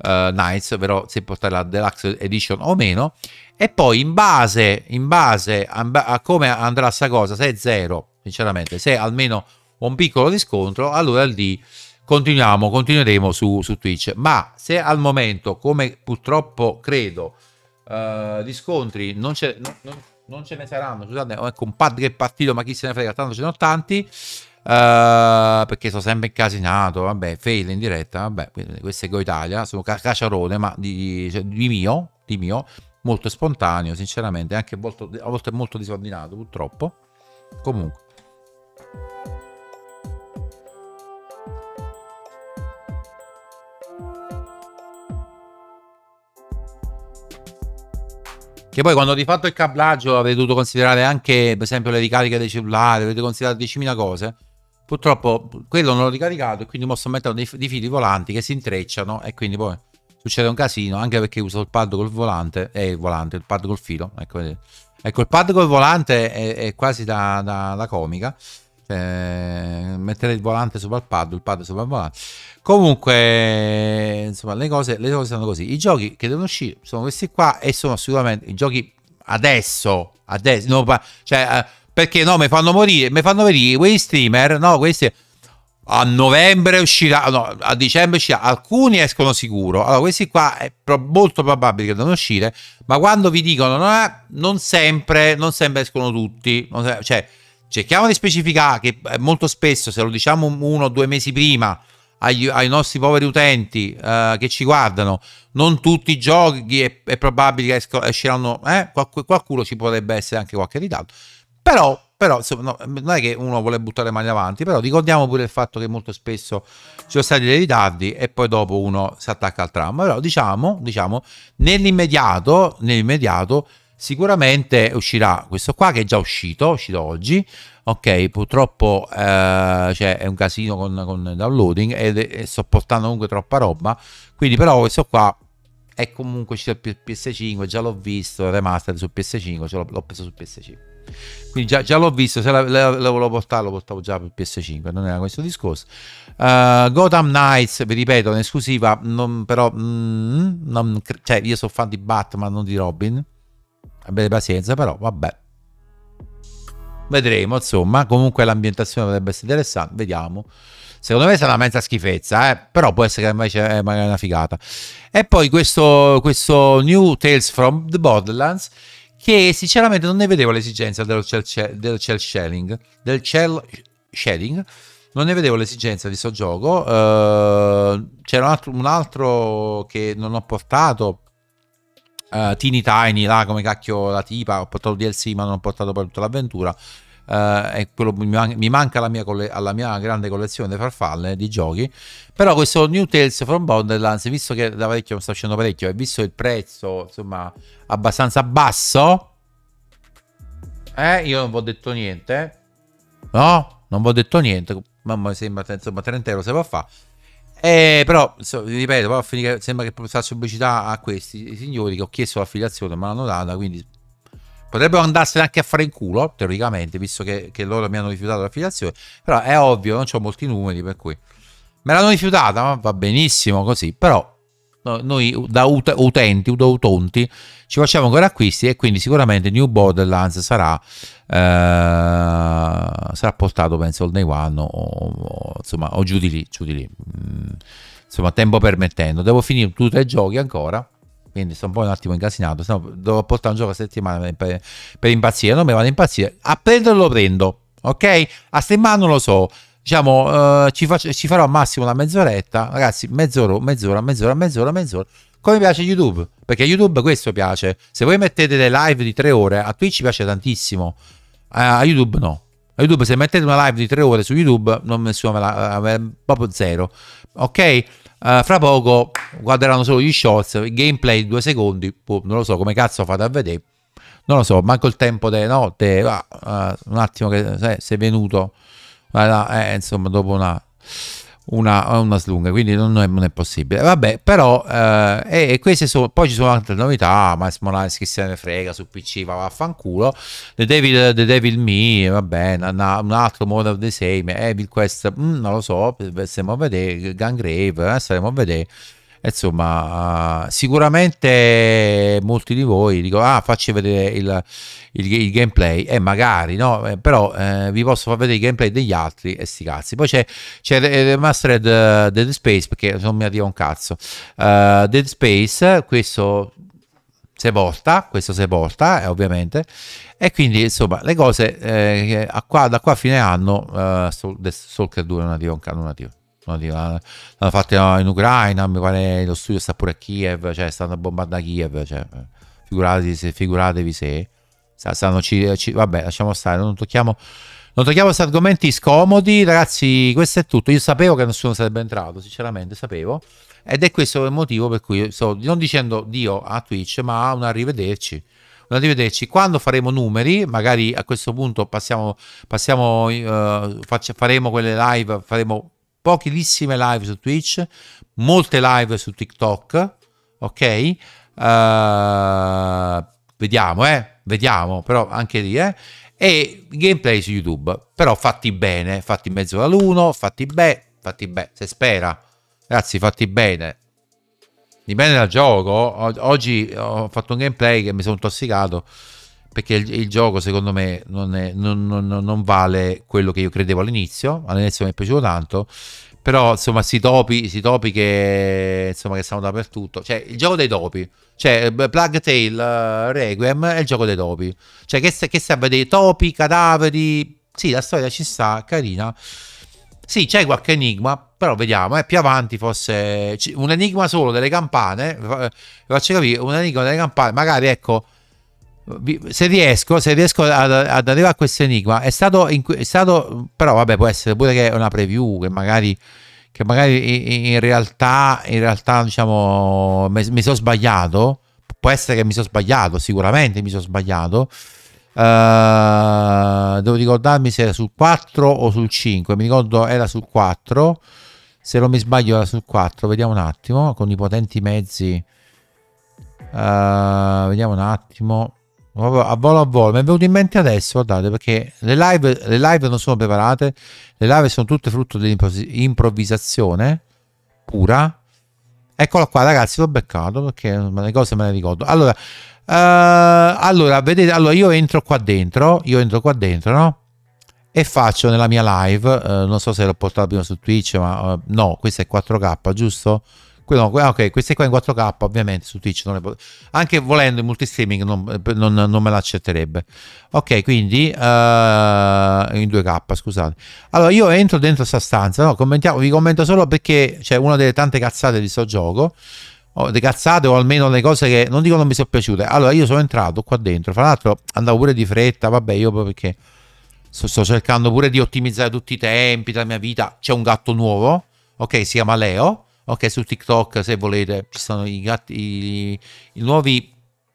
eh, Nights, ovvero se portare la Deluxe Edition o meno, e poi in base, in base a, a, come andrà sta cosa, se è zero, sinceramente, se almeno un piccolo riscontro, allora lì continuiamo, continueremo su, su Twitch, ma se al momento, come purtroppo credo, eh, riscontri non c'è... Non, non, non ce ne saranno, scusate, ecco un pad che è partito, ma chi se ne frega, tanto ce ne sono tanti. Uh, perché sono sempre incasinato, vabbè, fail in diretta, vabbè, questo è Go Italia, sono cacciarone, ma di, cioè, di, mio, di mio, molto spontaneo, sinceramente, anche molto, a volte molto disordinato, purtroppo. Comunque. Che poi quando avete fatto il cablaggio avete dovuto considerare anche, per esempio, le ricariche dei cellulari, avete considerato 10.000 cose Purtroppo quello non l'ho ricaricato e quindi mo sto mettendo dei, dei fili volanti che si intrecciano e quindi poi succede un casino anche perché uso il pad col volante e eh, il volante, il pad col filo. Ecco, ecco il pad col volante è, è quasi da, da, da comica. Eh, mettere il volante sopra il pad, il pad sopra il volante. Comunque, insomma, le cose, le cose sono così. I giochi che devono uscire sono questi qua e sono assolutamente i giochi adesso, adesso, no, cioè eh, perché no, mi fanno morire, mi fanno morire quei streamer, no, questi a novembre uscirà, no, a dicembre uscirà, alcuni escono sicuro, allora questi qua è pro- molto probabile che devono uscire, ma quando vi dicono no, eh, non sempre, non sempre escono tutti, sempre, cioè cerchiamo di specificare che eh, molto spesso se lo diciamo uno o due mesi prima agli, ai nostri poveri utenti eh, che ci guardano, non tutti i giochi è, è probabile che esco, esceranno, eh, qualc- qualcuno ci potrebbe essere anche qualche ritardo, però, però insomma, no, non è che uno vuole buttare le mani avanti, però ricordiamo pure il fatto che molto spesso ci sono stati dei ritardi e poi dopo uno si attacca al tram. Però diciamo, diciamo nell'immediato, nell'immediato sicuramente uscirà questo qua che è già uscito, uscito oggi, ok purtroppo eh, cioè, è un casino con, con downloading e sto portando comunque troppa roba, quindi però questo qua è comunque uscito per PS5, già l'ho visto, è remastered su PS5, ce l'ho preso su PS5. Quindi già, già l'ho visto, se la, volevo portare lo portavo già per PS5, non era questo discorso. Uh, Gotham Knights, vi ripeto, in esclusiva, non, però... Mm, non, cioè, io sono fan di Batman, non di Robin. Abbiate pazienza, però vabbè. Vedremo, insomma. Comunque l'ambientazione potrebbe essere interessante, vediamo. Secondo me sarà una mezza schifezza, eh? però può essere che invece eh, è magari una figata. E poi questo, questo New Tales from the Borderlands che sinceramente non ne vedevo l'esigenza del cell shading, del cel shading, non ne vedevo l'esigenza di sto gioco. Uh, c'era un altro, un altro, che non ho portato. Uh, eh, Tiny Tiny, là come cacchio la tipa, ho portato DLC ma non ho portato poi tutta l'avventura eh, quello, mi, man- mi, manca la mia, coll- alla mia grande collezione di farfalle di giochi. Però questo New Tales from Borderlands, visto che da parecchio sta uscendo parecchio, e visto il prezzo, insomma, abbastanza basso, eh, io non vi ho detto niente. No, non vi ho detto niente. Mamma mi sembra, insomma, 30 euro se va a fare. Eh, però, so, ripeto, poi finire, sembra che faccia pubblicità a questi signori che ho chiesto l'affiliazione, ma l'hanno data, quindi Potrebbero andarsene anche a fare in culo, teoricamente, visto che, che loro mi hanno rifiutato l'affiliazione. Però è ovvio, non ho molti numeri, per cui... Me l'hanno rifiutata, ma va benissimo così. Però noi da ut utenti, da utonti, ci facciamo ancora acquisti e quindi sicuramente New Borderlands sarà, eh, sarà portato, penso, al Day One o, o, insomma, o giù di lì, giù di lì. Mm, insomma, tempo permettendo. Devo finire tutti i giochi ancora quindi sono po' un attimo incasinato, se no dovrò portare un gioco a settimana per, per impazzire, non mi vado a impazzire, a prenderlo lo prendo, ok? A stemmarlo lo so, diciamo eh, ci, faccio, ci, farò al massimo una mezz'oretta, ragazzi mezz'ora, mezz'ora, mezz'ora, mezz'ora, mezz'ora, come piace YouTube, perché YouTube questo piace, se voi mettete le live di tre ore, a Twitch piace tantissimo, a YouTube no. A YouTube se mettete una live di tre ore su YouTube, non nessuno me la... Eh, proprio zero. Ok? Uh, fra poco guarderanno solo gli shorts, il gameplay due secondi, boh, non lo so come cazzo fate a vedere, non lo so, manco il tempo delle note, ah, eh, uh, un attimo che se, sei venuto, ah, eh, insomma dopo una una, una slunga, quindi non è, non è possibile. Vabbè, però, eh, e queste sono, poi ci sono altre novità, ah, Miles Morales chi se ne frega, su PC va vaffanculo, The Devil, The Devil Me, va bene. un altro modo of the same, Evil Quest, mh, mm, non lo so, stiamo a vedere, Gangrave, eh, staremo a vedere insomma sicuramente molti di voi dicono ah facci vedere il, il, il gameplay e eh, magari no eh, però eh, vi posso far vedere il gameplay degli altri e sti cazzi poi c'è, c'è Remastered uh, Dead Space perché non mi arriva un cazzo uh, Dead Space questo se porta questo se porta eh, ovviamente e quindi insomma le cose eh, a qua, da qua a fine anno uh, Soul, Soul 2 non arriva un cazzo non arriva L'hanno fatta in Ucraina, mi pare lo studio sta pure a Kiev, cioè stanno bombardando Kiev, cioè, eh, figuratevi se, figuratevi se stanno, ci, ci, vabbè lasciamo stare, non tocchiamo, non tocchiamo questi argomenti scomodi, ragazzi questo è tutto, io sapevo che nessuno sarebbe entrato, sinceramente sapevo, ed è questo il motivo per cui sto non dicendo Dio a Twitch, ma un arrivederci un arrivederci. Quando faremo numeri, magari a questo punto passiamo, passiamo uh, faccia, faremo quelle live, faremo pochissime live su Twitch, molte live su TikTok, ok? Uh, vediamo, eh? Vediamo, però anche lì, eh? E gameplay su YouTube, però fatti bene, fatti in mezzo all'uno, fatti bene, fatti bene, se spera. Ragazzi, fatti bene. Dipende dal gioco. Oggi ho fatto un gameplay che mi sono intossicato perché il, il, gioco secondo me non, è, non, non, non, vale quello che io credevo all'inizio, all'inizio mi è piaciuto tanto, però insomma si topi, si topi che, insomma, che sono dappertutto, cioè il gioco dei topi, cioè Plug Tale, uh, Requiem è il gioco dei topi, cioè che, che serve a vedere topi, cadaveri, sì la storia ci sta, carina, sì, c'è qualche enigma, però vediamo, eh, più avanti forse un enigma solo delle campane, eh, faccio capire, un enigma delle campane, magari ecco, se riesco, se riesco ad, ad, arrivare a questo enigma, è stato, in, è stato, però vabbè può essere pure che è una preview, che magari, che magari in realtà, in realtà diciamo, mi, mi sono sbagliato, può essere che mi sono sbagliato, sicuramente mi sono sbagliato, uh, devo ricordarmi se era sul 4 o sul 5, mi ricordo era sul 4, se non mi sbaglio era sul 4, vediamo un attimo, con i potenti mezzi, uh, vediamo un attimo a volo a volo, mi è venuto in mente adesso, guardate, perché le live, le live non sono preparate, le live sono tutte frutto dell'improvvisazione pura. Eccola qua ragazzi, l'ho beccato perché le cose me le ricordo. Allora, Uh, allora, vedete, allora io entro qua dentro, io entro qua dentro, no? E faccio nella mia live, uh, non so se l'ho portata prima su Twitch, ma uh, no, questa è 4K, giusto? no, ah, ok, queste qua in 4K ovviamente su Twitch non le pot- anche volendo in multistreaming non, non, non me l'accetterebbe. Ok, quindi uh, in 2K, scusate. Allora io entro dentro questa stanza, no, vi commento solo perché c'è una delle tante cazzate di sto gioco. Oh, cazzate o almeno le cose che non dico non mi sono piaciute. Allora io sono entrato qua dentro, fra l'altro andavo pure di fretta, vabbè io proprio perché sto, sto cercando pure di ottimizzare tutti i tempi della mia vita. C'è un gatto nuovo, ok, si chiama Leo ok su TikTok se volete ci sono i, gatti, i, i nuovi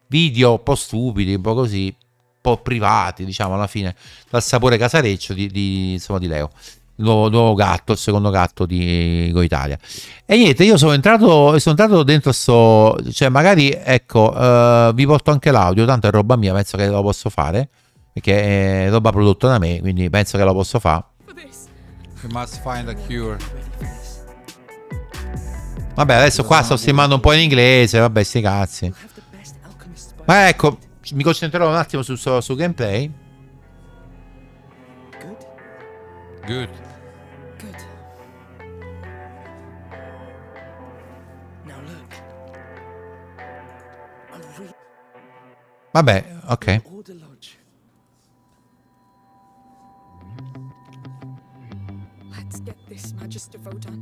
video un po' stupidi, un po' così, un po' privati diciamo alla fine dal sapore casareccio di, di, insomma, di Leo. Il nuovo, nuovo, gatto, il secondo gatto di Go Italia E niente, io sono entrato, sono entrato dentro sto... Cioè, magari, ecco, uh, vi porto anche l'audio, tanto è roba mia, penso che lo posso fare, perché è roba prodotta da me, quindi penso che lo posso fare. We must find a cure. Vabbè, adesso qua sto stimando un po' in inglese, vabbè, sti cazzi. Ma ecco, mi concentrerò un attimo su, su, gameplay. Good. Vabbè, ok. Let's get this magister vote on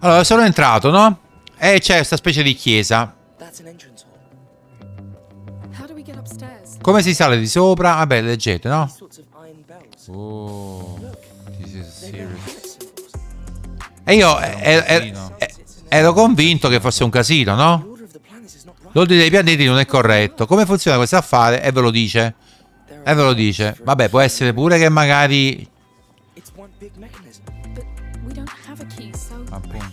Allora, sono entrato, no? E c'è questa specie di chiesa. Come si sale di sopra? Vabbè, ah, leggete, no? Oh, e io eh, eh, eh, ero, ero, ero convinto che fosse un casino, no? L'ordine dei pianeti non è corretto. Come funziona questo affare? E ve lo dice. E ve lo dice. Vabbè, può essere pure che magari... Appunto.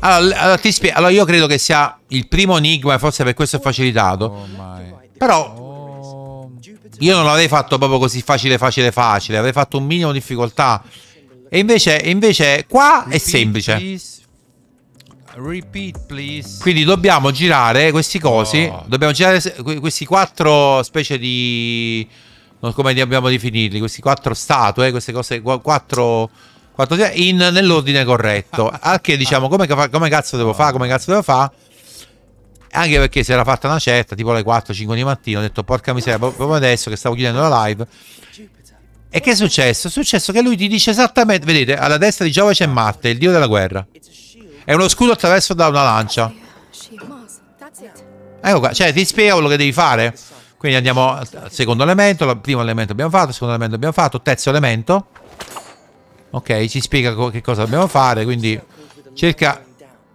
Allora, allora, spie- allora, io credo che sia il primo enigma e forse per questo è facilitato. Oh Però oh io non l'avrei fatto proprio così facile, facile, facile. Avrei fatto un minimo di difficoltà. E invece, invece qua Repeat, è semplice. Please. Repeat, please. Quindi dobbiamo girare questi cosi. Oh. Dobbiamo girare questi quattro specie di... Non come li abbiamo definiti, questi quattro statue, queste cose, quattro quanto sia in, nell'ordine corretto. Al che diciamo, come, come cazzo devo fare, come cazzo devo fare? Anche perché si era fatta una certa, tipo alle 4-5 di mattina, ho detto porca miseria, proprio adesso che stavo chiudendo la live. E che è successo? È successo che lui ti dice esattamente, vedete, alla destra di Giove c'è Marte, il dio della guerra. È uno scudo attraverso da una lancia. Ecco qua, cioè ti spiego quello che devi fare. Quindi andiamo al secondo elemento, il primo elemento abbiamo fatto, il secondo elemento abbiamo fatto, il terzo elemento. Ok, ci spiega co che cosa dobbiamo fare, quindi cerca,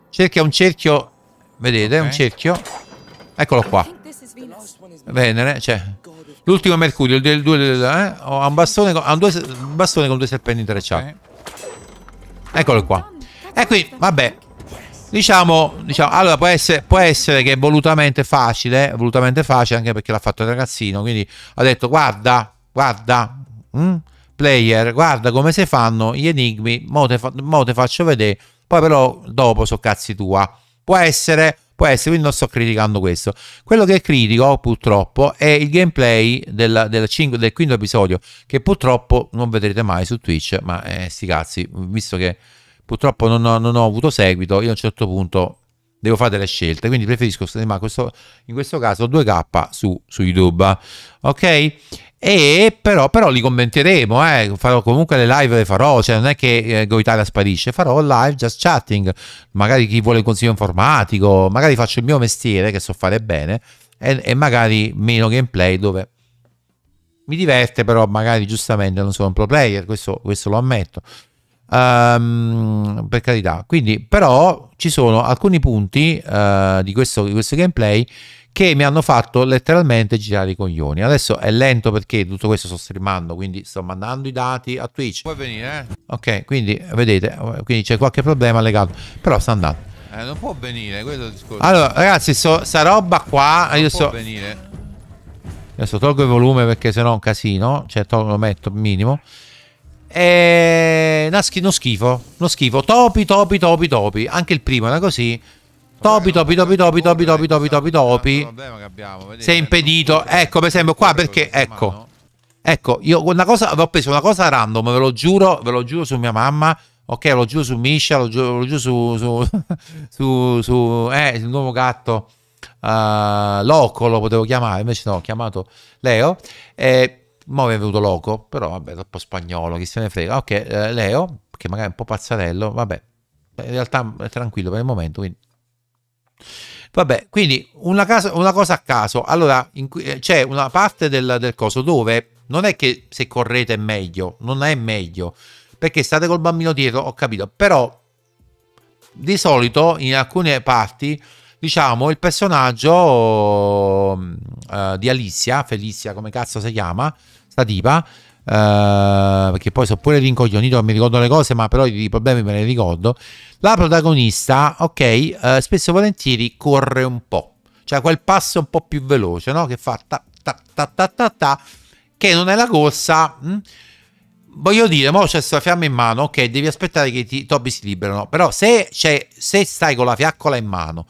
cerca un cerchio, vedete, okay. un cerchio. Eccolo qua. Venere, cioè l'ultimo Mercurio, il 2 eh? ha un bastone, ha un, due, un bastone con due serpenti intrecciati. Okay. Eccolo qua. E qui, vabbè, Diciamo, diciamo, allora può essere, può essere, che è volutamente facile, eh, volutamente facile anche perché l'ha fatto il ragazzino, quindi ha detto guarda, guarda, mh? Mm, multiplayer, guarda come si fanno gli enigmi, mo te, fa, mo te faccio vedere, poi però dopo so cazzi tua. Può essere, può essere, quindi non sto criticando questo. Quello che critico purtroppo è il gameplay del, del, cinque, del quinto episodio, che purtroppo non vedrete mai su Twitch, ma eh, sti cazzi, visto che purtroppo non ho, non ho avuto seguito, io a un certo punto devo fare delle scelte, quindi preferisco streamare questo, in questo caso 2K su, su YouTube. Ok? E però, però li commenteremo, eh. farò comunque le live le farò, cioè non è che eh, Goitalia sparisce, farò live just chatting, magari chi vuole un consiglio informatico, magari faccio il mio mestiere che so fare bene e, e magari meno gameplay dove mi diverte però magari giustamente non sono un pro player, questo, questo lo ammetto. Um, per carità, quindi però ci sono alcuni punti uh, di, questo, di questo gameplay che mi hanno fatto letteralmente girare i coglioni. Adesso è lento perché tutto questo sto streamando, quindi sto mandando i dati a Twitch. Puoi venire, eh? Ok, quindi vedete, quindi c'è qualche problema legato, però sta andando. Eh, non può venire, questo è il discorso. Allora, ragazzi, so, sta roba qua, non io può so... venire. Adesso tolgo il volume perché sennò è un casino, cioè tolgo, lo metto minimo. E... Uno schifo, uno schifo. Topi, topi, topi, topi. Anche il primo era così. Topi, topi, topi, topi, topi, topi, topi, topi, topi. Sei eh, impedito. Ecco, per esempio, qua perché, ecco. Ecco, io una cosa, avevo preso una cosa random, ve lo giuro, ve lo giuro su mia mamma, ok, lo giuro su Misha, lo giuro, lo giuro su, su, su, su, eh, il nuovo gatto, uh, Loco lo potevo chiamare, invece no, ho chiamato Leo, e mo' mi è venuto Loco, però vabbè, troppo spagnolo, chi se ne frega, ok, eh, Leo, che magari è un po' pazzarello, vabbè, in realtà è tranquillo per il momento, quindi Vabbè, quindi una, casa, una cosa a caso. Allora, cui, eh, c'è una parte del, del coso dove non è che se correte è meglio, non è meglio, perché state col bambino dietro, ho capito, però di solito in alcune parti diciamo il personaggio uh, di Alicia, Felicia come cazzo si chiama, sta tipa, perché eh, poi sono pure rincoglionito, mi ricordo le cose, ma però i problemi me li ricordo. La protagonista, ok, uh, spesso e volentieri corre un po', cioè quel passo un po' più veloce, no? Che fa ta ta ta ta ta, ta che non è la corsa. Mh? Hm? Voglio dire, mo c'è sta fiamma in mano, ok, devi aspettare che i topi si liberano, però se, cioè, se stai con la fiaccola in mano,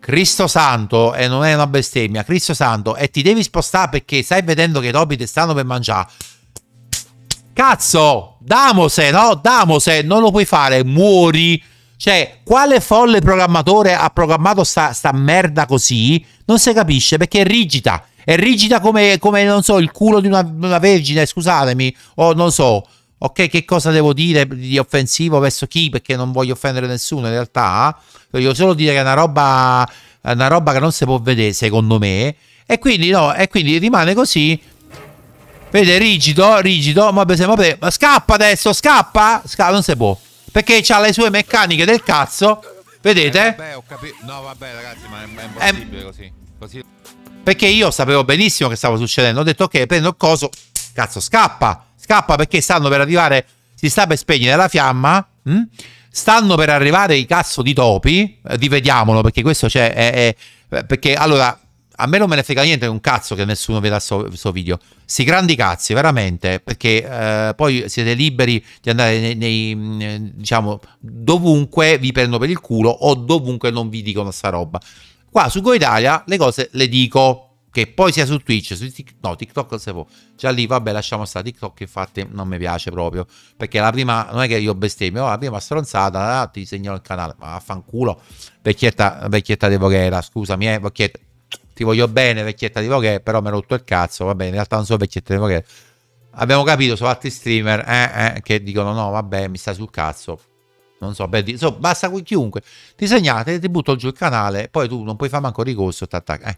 Cristo Santo, e non è una bestemmia, Cristo Santo, e ti devi spostare perché stai vedendo che i topi ti stanno per mangiare, Cazzo, Damose, no? Damose, non lo puoi fare, muori. Cioè, quale folle programmatore ha programmato sta, sta merda così? Non si capisce perché è rigida. È rigida come, come non so, il culo di una, una vergine, scusatemi. O non so, ok, che cosa devo dire di offensivo verso chi? Perché non voglio offendere nessuno in realtà. Voglio solo dire che è una roba, una roba che non si può vedere, secondo me. E quindi, no, e quindi rimane così. Vede, rigido, rigido. Ma scappa adesso, scappa. Scappa, non si può. Perché ha le sue meccaniche del cazzo. Vedete? Eh, vabbè, ho capito. No, vabbè, ragazzi, ma è, impossibile eh, così. così. Perché io sapevo benissimo che stava succedendo. Ho detto, ok, prendo il coso. Cazzo, scappa. Scappa perché stanno per arrivare. Si sta per spegnere la fiamma. Mh? Hm? Stanno per arrivare i cazzo di topi. Rivediamolo eh, perché questo c'è. è, perché allora a me non me ne frega niente un cazzo che nessuno veda questo video. Si grandi cazzi, veramente, perché eh, poi siete liberi di andare nei, nei, mm, diciamo, dovunque vi prendo per il culo o dovunque non vi dicono sta roba. Qua su Go Italia le cose le dico, che poi sia su Twitch, su TikTok, no, TikTok se vuoi. Già lì, vabbè, lasciamo stare TikTok, infatti non mi piace proprio, perché la prima, non è che io bestemmio, oh, la prima stronzata, ah, ti segno il canale, ma vaffanculo, vecchietta, vecchietta di Voghera, scusami, eh, vecchietta, ti voglio bene vecchietta di Vogue, però mi ha rotto il cazzo, va bene, in realtà non sono vecchietta di Vogue. Abbiamo capito, sono altri streamer eh, eh, che dicono no, vabbè, mi stai sul cazzo. Non so, beh, so, basta chiunque. Ti segnate, ti butto giù il canale, poi tu non puoi fare manco ricorso. Eh.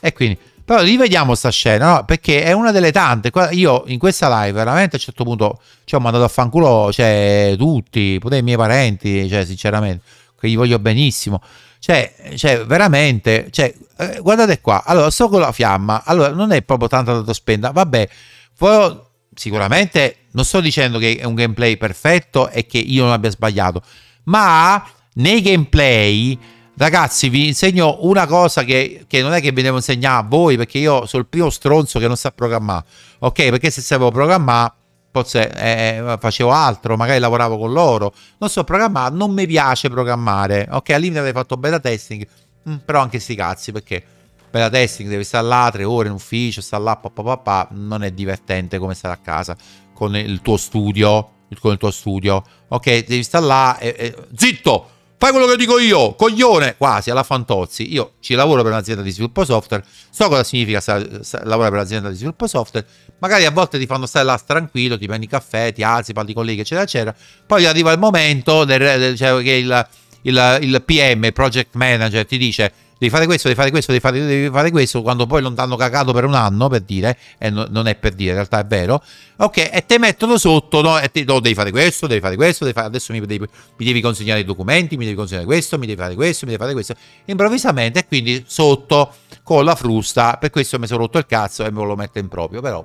E quindi, però rivediamo sta scena, no? perché è una delle tante. Io in questa live veramente a un certo punto cioè, ho mandato a fanculo cioè, tutti, pure i miei parenti, cioè, sinceramente, che gli voglio benissimo cioè, cioè veramente, cioè, eh, guardate qua, allora sto con la fiamma, allora non è proprio tanto da a spenda, vabbè, poi sicuramente non sto dicendo che è un gameplay perfetto e che io non abbia sbagliato, ma nei gameplay ragazzi vi insegno una cosa che, che, non è che vi devo insegnare a voi perché io sono il primo stronzo che non sa programmare ok perché se sapevo programmare forse eh, eh, facevo altro, magari lavoravo con loro, non so programmare, non mi piace programmare, ok, al limite avrei fatto beta testing, mm, però anche sti cazzi perché beta testing deve stare là tre ore in ufficio, stare là, pa, pa, pa, non è divertente come stare a casa con il tuo studio, con il tuo studio, ok, devi stare là e, e... zitto! fai quello che dico io, coglione, quasi alla Fantozzi. Io ci lavoro per un'azienda di sviluppo software, so cosa significa sa, sa, lavorare per un'azienda di sviluppo software, magari a volte ti fanno stare là tranquillo, ti prendi caffè, ti alzi, parli con i colleghi, eccetera, eccetera. Poi arriva il momento del, del, cioè, che il, il, il PM, il project manager, ti dice devi fare questo, devi fare questo, devi fare, devi fare questo, quando poi non ti hanno cagato per un anno, per dire, e eh, no, non è per dire, in realtà è vero, ok, e te mettono sotto, no, e ti, no, devi fare questo, devi fare questo, devi fare, adesso mi devi, mi devi consegnare i documenti, mi devi consegnare questo, mi devi fare questo, mi devi fare questo, improvvisamente, e quindi sotto, con la frusta, per questo mi sono rotto il cazzo e me lo metto in proprio, però,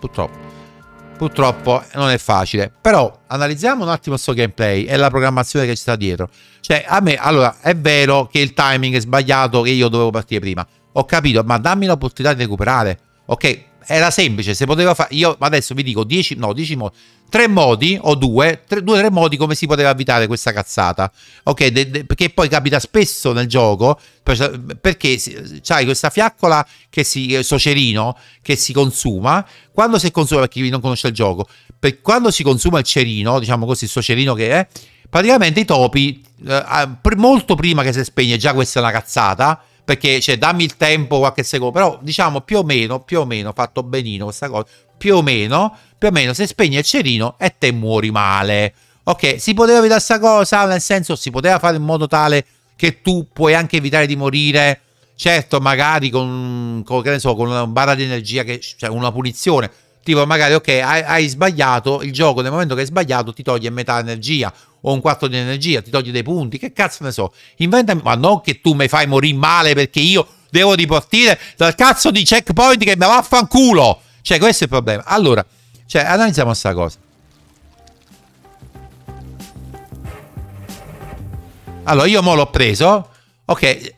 purtroppo purtroppo non è facile. Però analizziamo un attimo questo gameplay e la programmazione che ci sta dietro. Cioè, a me, allora, è vero che il timing è sbagliato, che io dovevo partire prima. Ho capito, ma dammi l'opportunità di recuperare. Ok, era semplice, se poteva fare, io adesso vi dico 10, no 10 modi, 3 modi o 2, 2 3 modi come si poteva evitare questa cazzata, ok, de, de, perché poi capita spesso nel gioco, perché c'hai questa fiaccola che si, eh, socerino, che si consuma, quando si consuma, per chi non conosce il gioco, per, quando si consuma il cerino, diciamo così, il socerino che è, praticamente i topi, eh, molto prima che si spegne, già questa è una cazzata, perché cioè, dammi il tempo qualche secondo, però diciamo più o meno, più o meno, fatto benino questa cosa, più o meno, più o meno se spegne il cerino e te muori male. Ok, si poteva evitare questa cosa, nel senso si poteva fare in modo tale che tu puoi anche evitare di morire, certo magari con, con che ne so, con una barra di energia, che, cioè una punizione, tipo magari ok hai, hai sbagliato, il gioco nel momento che hai sbagliato ti toglie metà energia, o un quarto di energia, ti togli dei punti, che cazzo ne so. Inventami, ma non che tu mi fai morire male perché io devo ripartire dal cazzo di checkpoint che mi vaffanculo. Cioè, questo è il problema. Allora, cioè, analizziamo questa cosa. Allora, io mo l'ho preso. Ok.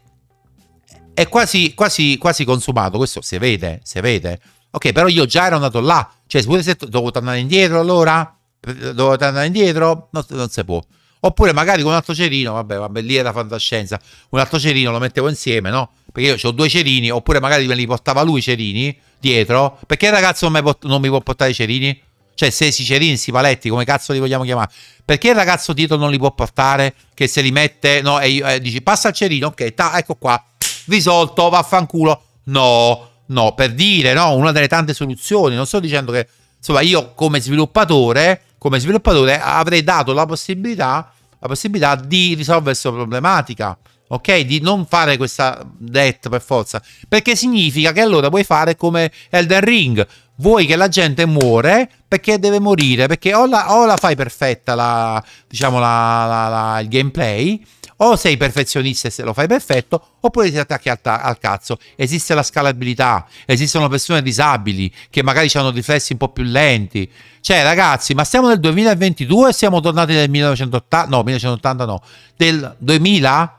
È quasi, quasi, quasi consumato. Questo si vede, si vede. Ok, però io già ero andato là. Cioè, pure se dovevo tornare indietro allora dovete andare indietro, non, non si può. Oppure magari con un altro cerino, vabbè, vabbè, lì era fantascienza, un altro cerino lo mettevo insieme, no? Perché io ho due cerini, oppure magari me li portava lui i cerini dietro. Perché il ragazzo non mi, non mi può portare i cerini? Cioè, se si cerini, si paletti, come cazzo li vogliamo chiamare? Perché il ragazzo dietro non li può portare? Che se li mette, no? E, io, e eh, dici, passa il cerino, ok, ta, ecco qua, risolto, vaffanculo. No, no, per dire, no? Una delle tante soluzioni. Non sto dicendo che, insomma, io come sviluppatore come sviluppatore avrei dato la possibilità, la possibilità di risolvere questa problematica. Ok, di non fare questa death per forza, perché significa che allora puoi fare come Elden Ring, vuoi che la gente muore perché deve morire, perché o la, o la fai perfetta la, diciamo la, il gameplay, o sei perfezionista e se lo fai perfetto, oppure ti attacchi al, al, cazzo. Esiste la scalabilità, esistono persone disabili che magari hanno riflessi un po' più lenti. Cioè, ragazzi, ma siamo nel 2022 siamo tornati nel 1980? No, 1980 no, del 2000?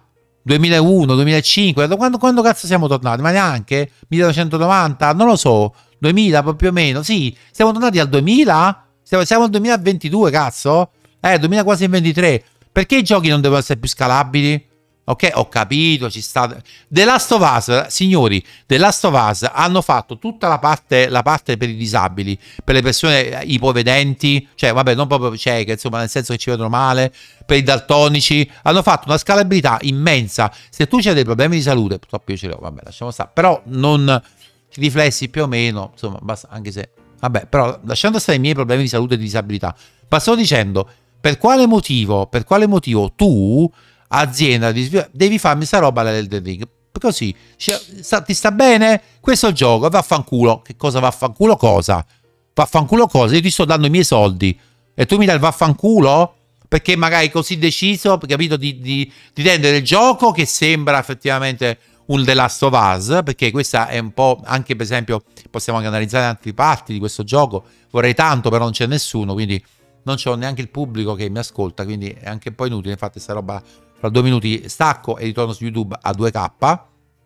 2001, 2005, quando, quando cazzo siamo tornati? Ma neanche? 1990? Non lo so, 2000 proprio meno, sì, siamo tornati al 2000? Siamo, siamo al 2022, cazzo? Eh, 2000 quasi 23. Perché i giochi non devono essere più scalabili? Ok, ho capito, ci sta... The Last of Us, signori, The Last of Us hanno fatto tutta la parte, la parte per i disabili, per le persone ipovedenti, cioè vabbè, non proprio cieche, insomma, nel senso che ci vedono male, per i daltonici, hanno fatto una scalabilità immensa. Se tu c'hai dei problemi di salute, purtroppo io ce li vabbè, lasciamo stare, però non riflessi più o meno, insomma, basta, anche se... Vabbè, però lasciando stare i miei problemi di salute e di disabilità, ma sto dicendo per quale motivo, per quale motivo tu, azienda, devi farmi sta roba all'Elden Ring? Così, ti sta bene? Questo è il gioco, vaffanculo. Che cosa vaffanculo cosa? Vaffanculo cosa? Io ti sto dando i miei soldi e tu mi dai il vaffanculo? Perché magari così deciso, capito, di, di, di rendere il gioco che sembra effettivamente un The Last of Us, perché questa è un po' anche per esempio, possiamo anche analizzare altre parti di questo gioco, vorrei tanto però non c'è nessuno, quindi non c'ho neanche il pubblico che mi ascolta, quindi è anche un po' inutile. Infatti, sta roba fra due minuti stacco e ritorno su YouTube a 2K.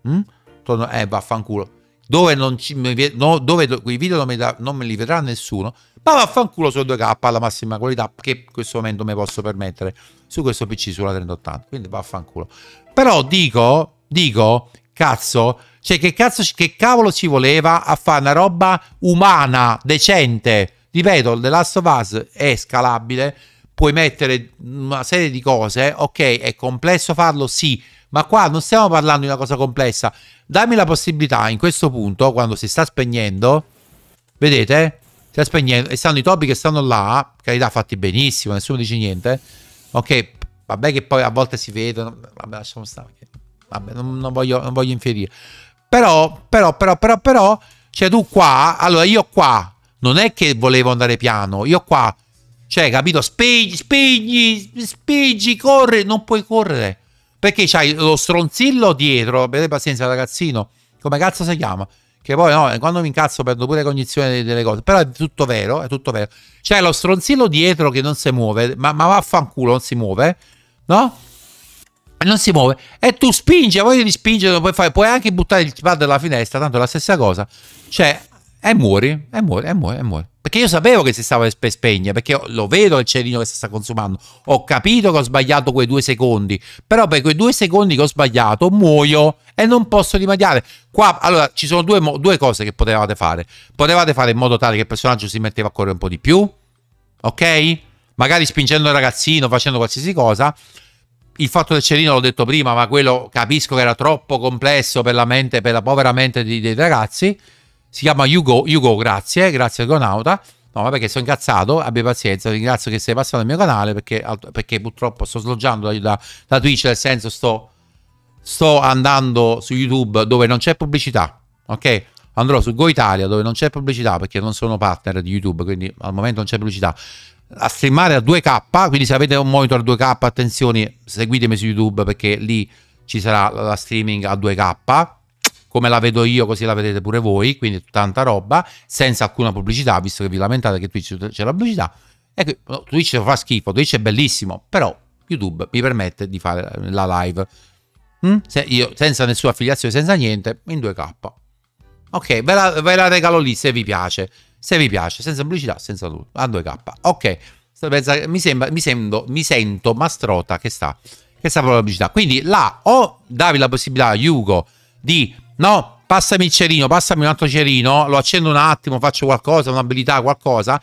Mm? Torno, eh, vaffanculo. Dove, non ci, no, dove quei video non, da, non me li vedrà nessuno, ma vaffanculo su 2K alla massima qualità che in questo momento mi posso permettere su questo PC sulla 3080. Quindi vaffanculo. Però dico, dico, cazzo, cioè che cazzo, che cavolo ci voleva a fare una roba umana, decente Ripeto, The Last of Us è scalabile, puoi mettere una serie di cose, ok, è complesso farlo, sì, ma qua non stiamo parlando di una cosa complessa. Dammi la possibilità in questo punto, quando si sta spegnendo, vedete? Si sta spegnendo e stanno i topi che stanno là, carità, fatti benissimo, nessuno dice niente. Ok, vabbè che poi a volte si vedono, vabbè lasciamo stare, vabbè non, non, voglio, non voglio, infierire. Però, però, però, però, però, cioè tu qua, allora io qua non è che volevo andare piano, io qua, cioè, capito, spegni, spegni, spegni, corri, non puoi correre, perché c'hai lo stronzillo dietro, avete pazienza ragazzino, come cazzo si chiama? Che poi no, quando mi incazzo perdo pure cognizione delle cose, però è tutto vero, è tutto vero. C'è lo stronzillo dietro che non si muove, ma, ma vaffanculo, non si muove, no? non si muove e tu spingi, a voglia di spingere, puoi, fare, puoi anche buttare il pad dalla finestra, tanto è la stessa cosa. Cioè, e muori, e muori, e muori, e muori. Perché io sapevo che si stava per spegnere, perché lo vedo il cerino che si sta consumando. Ho capito che ho sbagliato quei due secondi, però per quei due secondi che ho sbagliato muoio e non posso rimediare. Qua, allora, ci sono due, due cose che potevate fare. Potevate fare in modo tale che il personaggio si metteva a correre un po' di più, ok? Magari spingendo il ragazzino, facendo qualsiasi cosa. Il fatto del cerino l'ho detto prima, ma quello capisco che era troppo complesso per la mente, per la povera mente dei, dei ragazzi si chiama Yugo, Yugo grazie, grazie Argonauta. No, vabbè che sono incazzato, abbia pazienza, ringrazio che sei passato al mio canale perché, perché purtroppo sto sloggiando da, da, Twitch, nel senso sto, sto andando su YouTube dove non c'è pubblicità, ok? Andrò su Go Italia dove non c'è pubblicità perché non sono partner di YouTube, quindi al momento non c'è pubblicità. A streamare a 2K, quindi se avete un monitor a 2K, attenzione, seguitemi su YouTube perché lì ci sarà la streaming a 2K come la vedo io, così la vedete pure voi, quindi tanta roba, senza alcuna pubblicità, visto che vi lamentate che Twitch c'è la pubblicità. E Twitch fa schifo, Twitch è bellissimo, però YouTube mi permette di fare la live. Mm? Se io, senza nessuna affiliazione, senza niente, in 2K. Ok, ve la, ve la, regalo lì se vi piace. Se vi piace, senza pubblicità, senza tutto, a 2K. Ok, mi, sembra, mi, sembro, mi sento Mastrota che sta, che sta proprio la pubblicità. Quindi là o davi la possibilità a Yugo di No, passami il cerino, passami un altro cerino, lo accendo un attimo, faccio qualcosa, un'abilità, qualcosa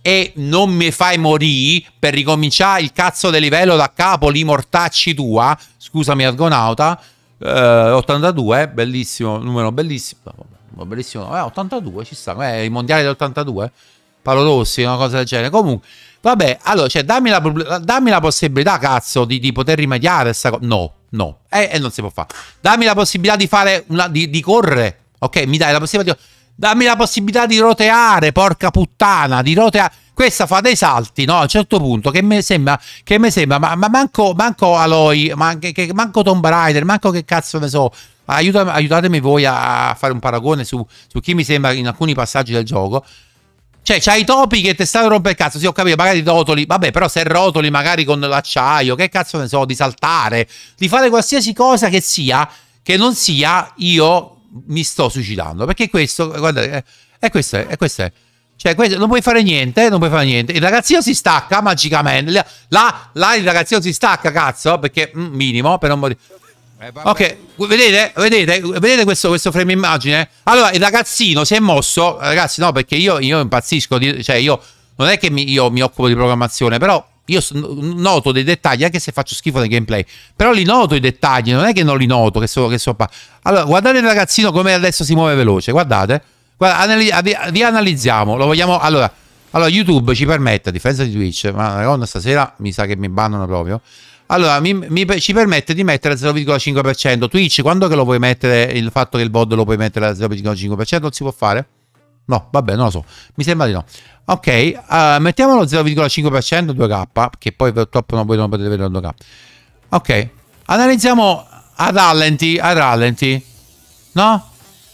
e non mi fai morire per ricominciare il cazzo del livello da capo, li mortacci tua, scusami Argonauta, eh, 82, bellissimo, numero bellissimo, bellissimo, eh, 82 ci sta, eh, i mondiali dell'82, Paolo Rossi, una cosa del genere, comunque, vabbè, allora, cioè, dammi la, dammi la possibilità, cazzo, di, di poter rimediare questa cosa, no, No. E, eh, e eh, non si può fare. Dammi la possibilità di fare una, di, di correre. Ok, mi dai la possibilità di... Dammi la possibilità di roteare, porca puttana, di roteare. Questa fa dei salti, no? A un certo punto, che mi sembra, che mi sembra, ma, ma manco, manco Aloy, ma, che, che, manco Tomb Raider, manco che cazzo ne so. Aiuta, aiutatemi voi a fare un paragone su, su chi mi sembra in alcuni passaggi del gioco. Cioè, c'hai i topi che te stanno romper cazzo. Sì, ho capito, magari rotoli. Vabbè, però se rotoli magari con l'acciaio, che cazzo ne so, di saltare, di fare qualsiasi cosa che sia, che non sia, io mi sto suicidando. Perché questo, guardate, eh, è eh, questo, è, è eh, questo. È. Cioè, questo, non puoi fare niente, non puoi fare niente. Il ragazzino si stacca magicamente. Là, là il ragazzino si stacca, cazzo, perché mm, minimo, per non morire. Eh, ok, vedete, vedete, vedete questo, questo frame immagine? Allora, il ragazzino si è mosso, ragazzi, no, perché io, io impazzisco, cioè io non è che mi, io mi occupo di programmazione, però io noto dei dettagli, anche se faccio schifo nel gameplay, però li noto i dettagli, non è che non li noto, che sono, che sono qua. Allora, guardate il ragazzino come adesso si muove veloce, guardate, guarda, anali, rianalizziamo, lo vogliamo, allora, allora YouTube ci permette, a differenza di Twitch, ma la madonna, stasera mi sa che mi bannano proprio, allora, mi, mi, ci permette di mettere al 0,5%. Twitch, quando che lo puoi mettere il fatto che il bot lo puoi mettere al 0,5%? Non si può fare? No, vabbè, non lo so. Mi sembra di no. Ok, uh, mettiamolo 0,5% 2K, che poi purtroppo non, voi non potete vedere 2K. Ok, analizziamo a rallenti, a rallenti. No?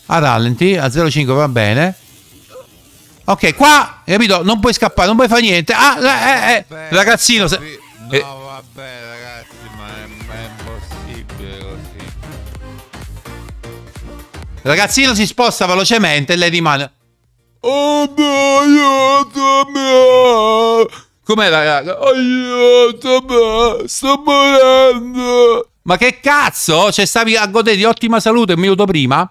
A rallenti, a 0,5 va bene. Ok, qua, capito? Non puoi scappare, non puoi fare niente. Ah, eh, eh, eh. ragazzino. Se... Eh. No, vabbè, Il ragazzino si sposta velocemente e lei rimane... Oh no, aiutami! Com'era, raga? Aiutami! Sto morendo! Ma che cazzo? Cioè, stavi a godere di ottima salute un minuto prima?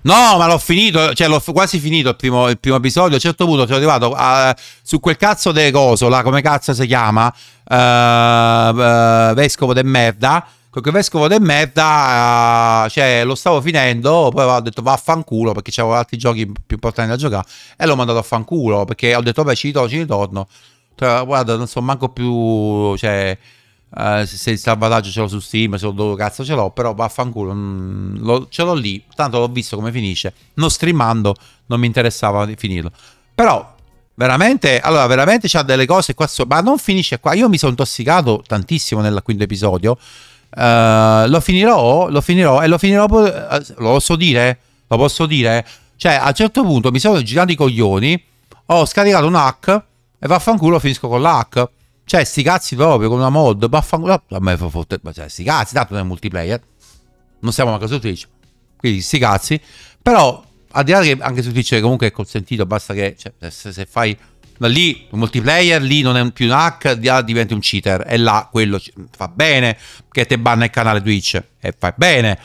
No, ma l'ho finito, cioè l'ho quasi finito il primo, il primo, episodio. A un certo punto sono arrivato a, ah, su quel cazzo de coso là, come cazzo si chiama? Uh, uh, vescovo de merda con che vescovo de merda, eh, cioè lo stavo finendo, poi ho detto vaffanculo perché c'avevo altri giochi più importanti da giocare e l'ho mandato a fanculo perché ho detto vabbè ci ritorno, ci ritorno. Tra, guarda, non so manco più, cioè, eh, se il salvataggio ce l'ho su Steam, se lo dove cazzo ce l'ho, però vaffanculo, mh, mm, lo, ce l'ho lì, tanto l'ho visto come finisce, non streamando, non mi interessava di finirlo. Però veramente, allora, veramente c'ha delle cose qua sopra, ma non finisce qua. Io mi sono intossicato tantissimo nel quinto episodio Uh, lo finirò, lo finirò e lo finirò. Eh, lo posso dire? Lo posso dire? Cioè, a un certo punto mi sono girato i coglioni, ho scaricato un hack e vaffanculo finisco con l'hack. Cioè, sti cazzi proprio con una mod, vaffanculo. A me fa fotte, cioè, sti cazzi, tanto nel multiplayer. Non siamo manca su Twitch. Quindi, sti cazzi. Però, al di là che anche su Twitch comunque è consentito, basta che cioè, se, se fai lì un multiplayer, lì non è più un hack, diventa un cheater e là quello fa bene che te banna il canale Twitch e fa bene.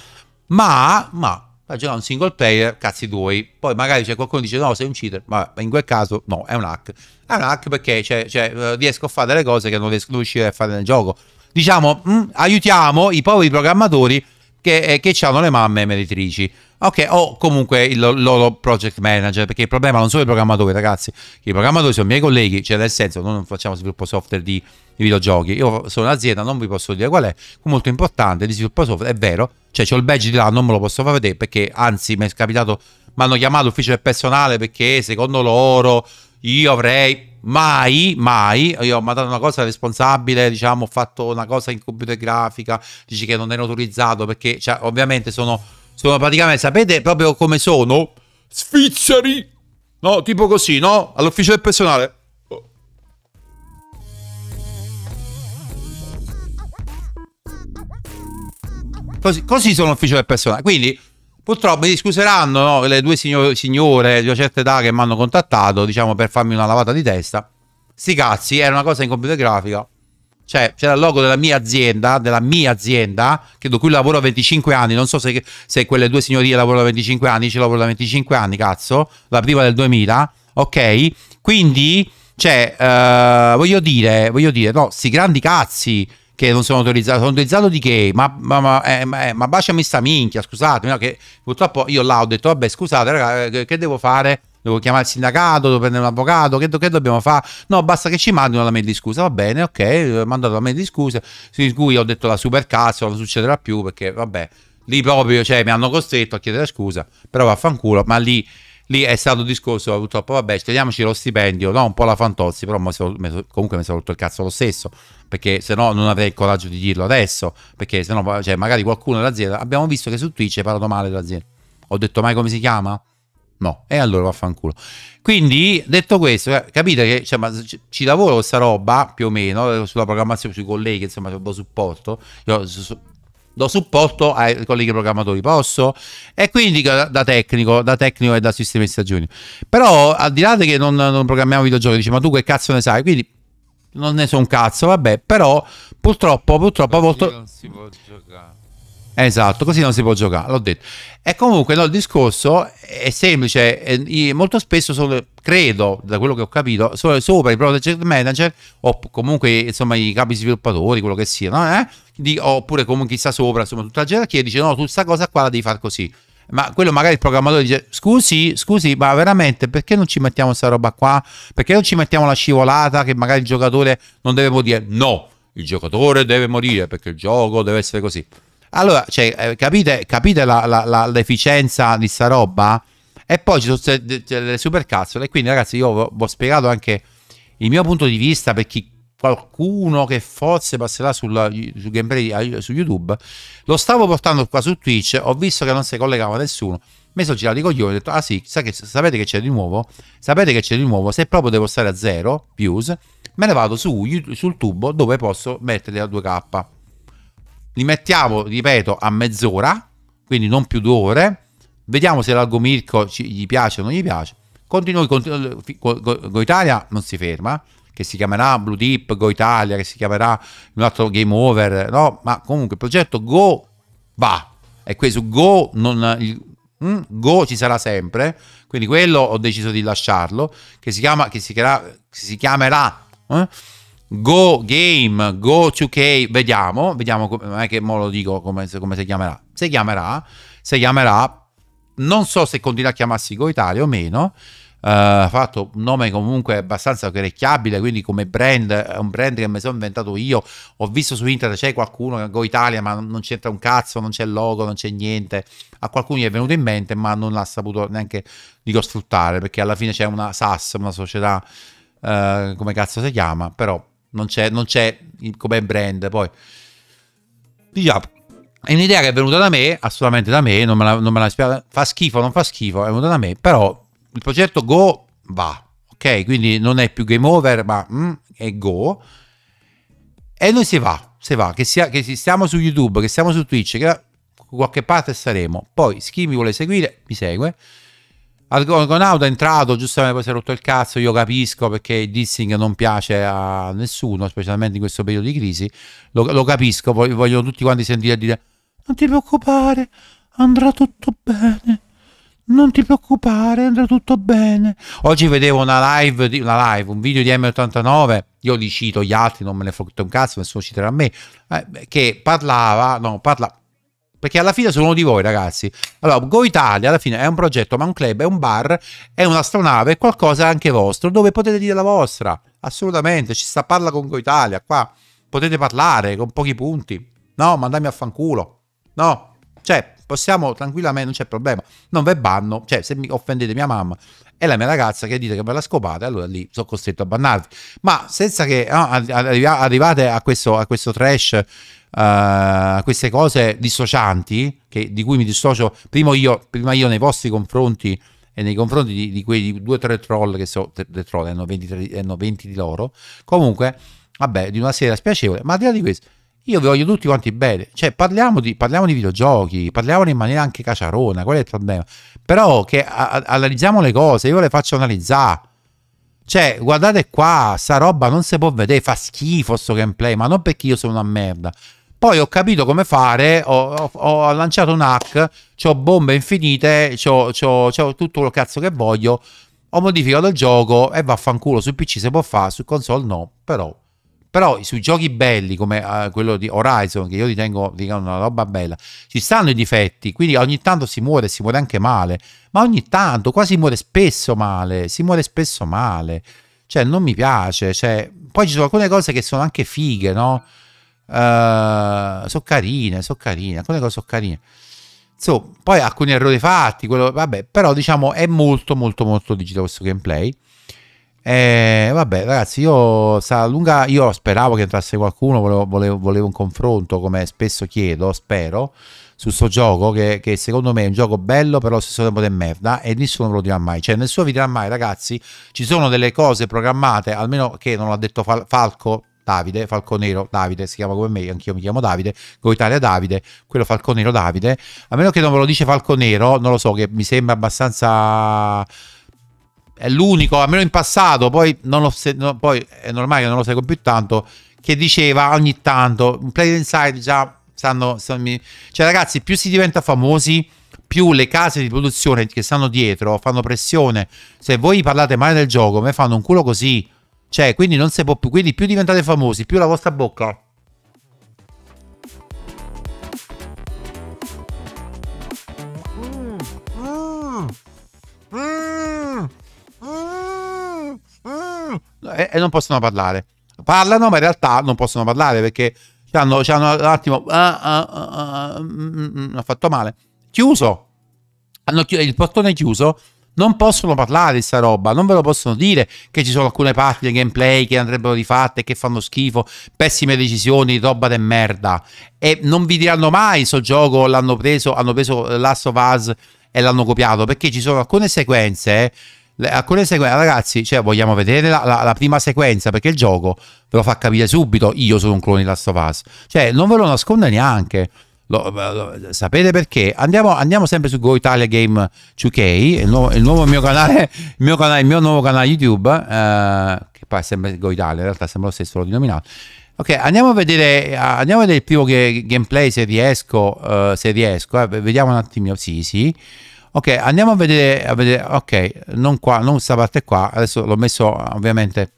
Ma, ma a giocare un single player, cazzi tuoi. Poi magari c'è qualcuno che dice no, sei un cheater, ma in quel caso no, è un hack. È un hack perché cioè, cioè, eh, riesco a fare delle cose che non riesco a riuscire a fare nel gioco. Diciamo, mh, mm, aiutiamo i poveri programmatori che, eh, che hanno le mamme meritrici. Ok, o comunque il loro project manager, perché il problema non sono i programmatori, ragazzi, i programmatori sono i miei colleghi, cioè nel senso noi non facciamo sviluppo software di, di videogiochi, io sono un'azienda, non vi posso dire qual è, molto importante di sviluppo software, è vero, cioè ho il badge di là, non me lo posso far vedere perché anzi mi è capitato, mi hanno chiamato ufficio del personale perché secondo loro io avrei mai, mai, io ho mandato una cosa responsabile, diciamo, ho fatto una cosa in computer grafica, dici che non ero autorizzato perché cioè, ovviamente sono sono praticamente, sapete proprio come sono? Svizzeri! No, tipo così, no? All'ufficio del personale. Così, così sono l'ufficio del personale. Quindi, purtroppo mi scuseranno no, le due signore, signore di una certa età che mi hanno contattato, diciamo, per farmi una lavata di testa. Sti cazzi, era una cosa in computer grafica. Cioè, c'era il logo della mia azienda, della mia azienda, che do cui lavoro 25 anni. Non so se, se quelle due signorie lavorano da 25 anni, ci lavoro da 25 anni, cazzo. La prima del 2000, ok? Quindi, cioè, eh, voglio dire, voglio dire, no, sti grandi cazzi che non sono autorizzati, sono autorizzato di che? Ma, ma, eh, ma, eh, ma, baciami sta minchia, scusatemi, no, che purtroppo io là ho detto, vabbè, scusate, raga, eh, che devo fare? devo chiamare il sindacato, devo prendere un avvocato, che, che dobbiamo fare? No, basta che ci mandino la mail di scusa, va bene, ok, ho eh, mandato la mail di scusa, su cui ho detto la super cazzo, non succederà più perché vabbè, lì proprio cioè, mi hanno costretto a chiedere scusa, però vaffanculo, ma lì, lì è stato un discorso purtroppo, vabbè, togliamoci lo stipendio, no, un po' la fantozzi, però comunque mi sono rotto il cazzo lo stesso, perché se no non avrei il coraggio di dirlo adesso, perché se no cioè, magari qualcuno dell'azienda, abbiamo visto che su Twitch è parlato male dell'azienda, ho detto mai come si chiama? No, e allora vaffanculo. Quindi, detto questo, eh, capite che cioè, ci lavoro questa roba più o meno eh, sulla programmazione sui colleghi, insomma, c'è supporto. Io do supporto ai colleghi programmatori, posso? E quindi da tecnico, da tecnico e da sistemista stagioni. Però, al di là che non, non programmiamo videogiochi, dici, ma tu che cazzo ne sai? Quindi, non ne so un cazzo, vabbè, però purtroppo, purtroppo... Perché volto... non si può giocare. Esatto, così non si può giocare, l'ho detto. E comunque no, il discorso è semplice, molto spesso sono, credo, da quello che ho capito, sono sopra i project manager o comunque insomma i capi sviluppatori, quello che siano, eh? Di, oppure comunque chi sta sopra, insomma tutta la gerarchia dice no, tu sta cosa qua la devi fare così. Ma quello magari il programmatore dice scusi, scusi, ma veramente perché non ci mettiamo questa roba qua? Perché non ci mettiamo la scivolata che magari il giocatore non deve morire? No, il giocatore deve morire perché il gioco deve essere così. Allora, cioè, eh, capite, capite la, la, la, l'efficienza di sta roba? E poi ci sono delle supercazzole. E quindi, ragazzi, io vi ho spiegato anche il mio punto di vista per chi qualcuno che forse passerà sulla, su gameplay su YouTube. Lo stavo portando qua su Twitch, ho visto che non si collegava nessuno. Mi sono girato i coglioni ho detto: Ah sì, sa che, sapete che c'è di nuovo? Sapete che c'è di nuovo? Se proprio devo stare a zero views, me ne vado su, sul tubo dove posso metterli a 2K li mettiamo, ripeto, a mezz'ora, quindi non più due ore, vediamo se l'Algo l'algomirco gli piace o non gli piace. Continui, continu- Goitalia non si ferma, che si chiamerà Blue Deep Goitalia, che si chiamerà un altro game over, no? Ma comunque il progetto Go va, e questo Go non... Il, mm, Go ci sarà sempre, quindi quello ho deciso di lasciarlo, che si, chiama, che si, chiamerà, si chiamerà eh? Go Game, Go 2K, vediamo, vediamo, com- è che mo lo dico come, come si chiamerà, si chiamerà, si chiamerà, non so se continuerà a chiamarsi Go Italia o meno, eh, ha uh, fatto un nome comunque abbastanza orecchiabile, quindi come brand, è un brand che mi sono inventato io, ho visto su internet c'è qualcuno Go Italia ma non c'entra un cazzo, non c'è il logo, non c'è niente, a qualcuno gli è venuto in mente ma non l'ha saputo neanche dico sfruttare perché alla fine c'è una SAS, una società uh, come cazzo si chiama, però non c'è, non c'è come brand poi. Diciamo, è un'idea che è venuta da me, assolutamente da me, non me la, non me la fa schifo, non fa schifo, è venuta da me, però il progetto Go va, ok? Quindi non è più game over, ma mm, è Go. E noi si va, se va, che, sia, che stiamo su YouTube, che siamo su Twitch, che da qualche parte saremo. Poi chi mi vuole seguire mi segue. Argonauta è entrato, giustamente poi si è rotto il cazzo, io capisco perché il dissing non piace a nessuno, specialmente in questo periodo di crisi, lo, lo capisco, voglio, tutti quanti sentire dire non ti preoccupare, andrà tutto bene. Non ti preoccupare, andrà tutto bene. Oggi vedevo una live, una live, un video di M89, io li cito gli altri, non me ne frutto un cazzo, nessuno citerà me, eh, che parlava, no, parla, perché alla fine sono di voi ragazzi. Allora, Go Italia alla fine è un progetto, ma un club, è un bar, è un'astronave, qualcosa anche vostro, dove potete dire la vostra, assolutamente, ci sta parla con Go Italia, qua potete parlare con pochi punti, no, mandami a fanculo, no, cioè possiamo tranquillamente, non c'è problema, non ve banno, cioè se mi offendete mia mamma e la mia ragazza che dite che ve la scopate, allora lì sono costretto a bannarvi, ma senza che no, arrivate a questo, a questo trash uh, queste cose dissocianti, che, di cui mi dissocio prima io, prima io nei vostri confronti e nei confronti di, di quei due o tre troll che sono tre troll, hanno 20, hanno 20 di loro, comunque, vabbè, di una sera spiacevole, ma al di là di questo, io vi voglio tutti quanti bene, cioè parliamo di, parliamo di videogiochi, parliamo in maniera anche caciarona, qual è il problema? Però che a, analizziamo le cose, io le faccio analizzare, cioè guardate qua, sta roba non si può vedere, fa schifo sto gameplay, ma non perché io sono una merda, poi ho capito come fare, ho, ho, ho lanciato un hack, ho bombe infinite, ho, tutto lo cazzo che voglio, ho modificato il gioco e vaffanculo, su PC si può fare, su console no, però però sui giochi belli come uh, quello di Horizon che io ritengo una roba bella ci stanno i difetti quindi ogni tanto si muore si muore anche male ma ogni tanto qua si muore spesso male si muore spesso male cioè non mi piace cioè, poi ci sono alcune cose che sono anche fighe no? Uh, so carine, sono carine, alcune cose sono carine. So, poi alcuni errori fatti, quello, vabbè, però diciamo è molto molto molto digito questo gameplay. E eh, vabbè ragazzi, io, lunga, io speravo che entrasse qualcuno, volevo, volevo, volevo, un confronto come spesso chiedo, spero, su questo gioco che, che, secondo me è un gioco bello però allo stesso tempo è merda e nessuno ve lo dirà mai, cioè nessuno vi dirà mai ragazzi, ci sono delle cose programmate, almeno che non l'ha detto Falco Davide, Falconero Davide, si chiama come me, anch'io mi chiamo Davide, Go Italia Davide, quello Falconero Davide, a meno che non me lo dice Falconero, non lo so, che mi sembra abbastanza... è l'unico, almeno in passato, poi, non lo se... no, poi è normale che non lo seguo più tanto, che diceva ogni tanto, in Play Inside già stanno... stanno cioè ragazzi, più si diventa famosi, più le case di produzione che stanno dietro fanno pressione, se voi parlate male del gioco, me fanno un culo così cioè, quindi non si può più. Quindi più diventate famosi, più la vostra bocca. e, eh, eh, non possono parlare. Parlano, ma in realtà non possono parlare perché hanno, un attimo. Ah, ah, ah, ah mm, mm, mm, ha fatto male. Chiuso. Hanno chi- il portone è chiuso non possono parlare di sta roba, non ve lo possono dire che ci sono alcune parti del gameplay che andrebbero rifatte, che fanno schifo, pessime decisioni, roba de merda. E non vi diranno mai sto gioco l'hanno preso, hanno preso Last of Us e l'hanno copiato, perché ci sono alcune sequenze, eh, alcune sequenze, ragazzi, cioè vogliamo vedere la, la, la, prima sequenza, perché il gioco ve lo fa capire subito, io sono un clone di Last of Us, cioè non ve lo nascondo neanche. Lo, lo, sapete perché? Andiamo, andiamo, sempre su Go Italia Game 2K, il nuovo, il nuovo mio, canale, il mio canale, il mio nuovo canale YouTube, eh, che poi sembra sempre Go Italia, in realtà sembra lo stesso, l'ho denominato. Ok, andiamo a vedere, andiamo a vedere il primo gameplay se riesco, uh, se riesco, eh, vediamo un attimino, sì sì. Ok, andiamo a vedere, a vedere, ok, non qua, non questa parte qua, adesso l'ho messo ovviamente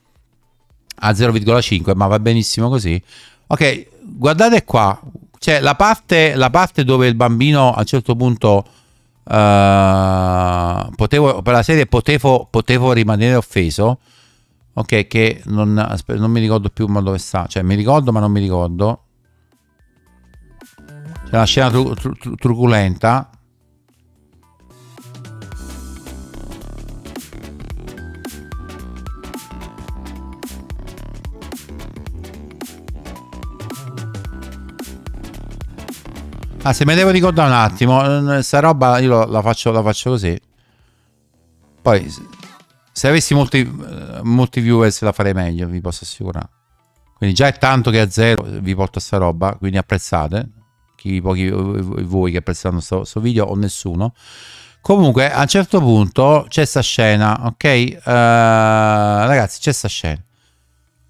a 0,5, ma va benissimo così. Ok, guardate qua, cioè, la parte, la parte dove il bambino a un certo punto... Uh, potevo, per la serie potevo, potevo rimanere offeso ok che non, non, mi ricordo più ma dove sta cioè mi ricordo ma non mi ricordo c'è una scena tru, tru, tru, truculenta Ah, se me devo ricordare un attimo, sta roba io la faccio, la faccio così. Poi, se avessi molti, eh, molti viewers la farei meglio, vi posso assicurare. Quindi già è tanto che a zero vi porto sta roba, quindi apprezzate. Chi, pochi eh, voi che apprezzano questo video o nessuno. Comunque, a un certo punto c'è sta scena, ok? Uh, ragazzi, c'è sta scena.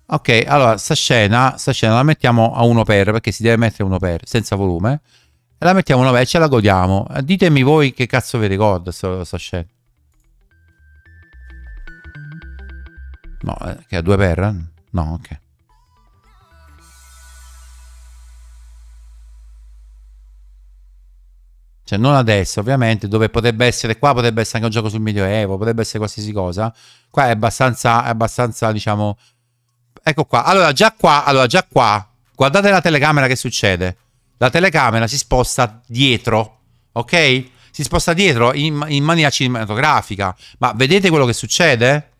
Ok, allora, sta scena, sta scena la mettiamo a 1 x perché si deve mettere 1 x senza volume e la mettiamo una vecchia e la godiamo. Eh, ditemi voi che cazzo vi ricorda questa scena. No, eh, che ha due per? Eh? No, ok. Cioè, non adesso, ovviamente, dove potrebbe essere, qua potrebbe essere anche un gioco sul Medioevo, potrebbe essere qualsiasi cosa. Qua è abbastanza, è abbastanza, diciamo... Ecco qua. Allora, già qua, allora, già qua, guardate la telecamera che succede la telecamera si sposta dietro, ok? Si sposta dietro in, in maniera cinematografica. Ma vedete quello che succede?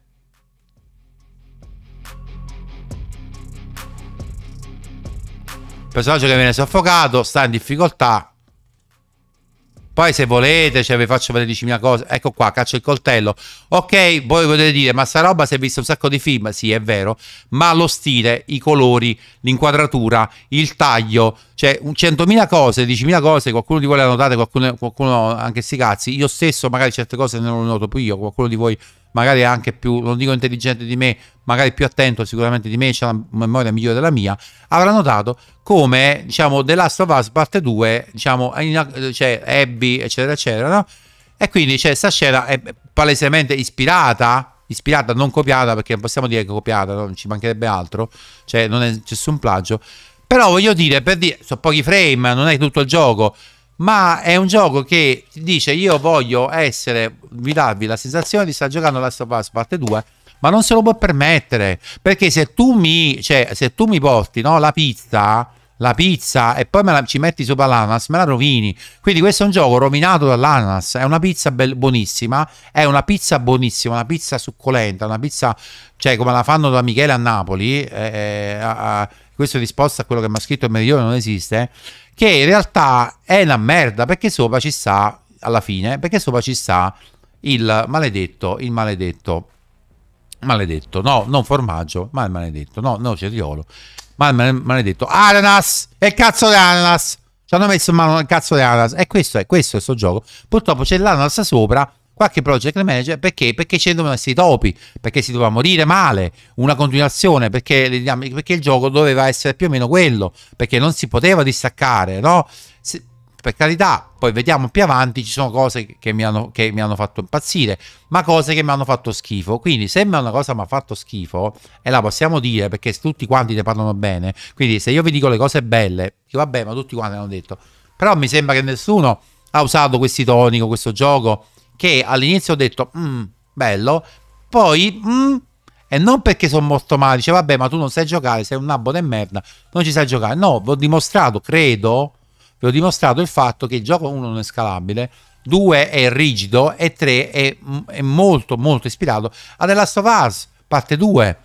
Il personaggio che viene soffocato sta in difficoltà poi se volete, cioè, vi faccio vedere 10.000 cose, ecco qua, caccio il coltello. Ok, voi potete dire, ma sta roba si è vista un sacco di film, sì è vero, ma lo stile, i colori, l'inquadratura, il taglio, cioè 100.000 cose, 10.000 cose, qualcuno di voi le ha notate, qualcuno, qualcuno anche sti cazzi, io stesso magari certe cose non le noto più io, qualcuno di voi magari anche più, non dico intelligente di me, magari più attento sicuramente di me, c'è una memoria migliore della mia, avrà notato come, diciamo, The Last of Us parte 2, diciamo, in, cioè Abby, eccetera, eccetera, no? E quindi, cioè, sta scena è palesemente ispirata ispirata, non copiata, perché non possiamo dire che è copiata, no? non ci mancherebbe altro, cioè non è nessun plagio. Però voglio dire, per dire, sono pochi frame, non è tutto il gioco, ma è un gioco che dice io voglio essere, vi darvi la sensazione di stare giocando Last of Us parte 2 ma non se lo può permettere perché se tu mi, cioè, se tu mi porti no, la pizza la pizza e poi me la, ci metti sopra l'ananas me la rovini quindi questo è un gioco rovinato dall'ananas è una pizza bel, buonissima è una pizza buonissima una pizza succolenta una pizza cioè come la fanno da Michele a Napoli eh, eh, a, a, questo è risposta a quello che mi ha scritto il Meridione non esiste che in realtà è una merda perché sopra ci sta alla fine perché sopra ci sta il maledetto il maledetto maledetto no non formaggio ma il maledetto no no cetriolo ma il maledetto ananas e cazzo di ananas ci hanno messo in mano il cazzo di ananas e questo è questo è sto gioco purtroppo c'è l'ananas sopra qualche project manager perché? Perché c'erano i topi, perché si doveva morire male, una continuazione, perché, diciamo, perché, il gioco doveva essere più o meno quello, perché non si poteva distaccare, no? Se, per carità, poi vediamo più avanti, ci sono cose che mi, hanno, che mi hanno fatto impazzire, ma cose che mi hanno fatto schifo. Quindi se una cosa mi ha fatto schifo, e la possiamo dire perché tutti quanti ne parlano bene, quindi se io vi dico le cose belle, dico vabbè, ma tutti quanti hanno detto, però mi sembra che nessuno ha usato questi toni con questo gioco che all'inizio ho detto, mmm, bello, poi, mmm, e non perché sono morto male, dice vabbè ma tu non sai giocare, sei un nabbo di merda, non ci sai giocare. No, vi ho dimostrato, credo, vi ho dimostrato il fatto che il gioco 1 non è scalabile, 2 è rigido e 3 è, mm, è, molto molto ispirato a The Last of Us, parte 2,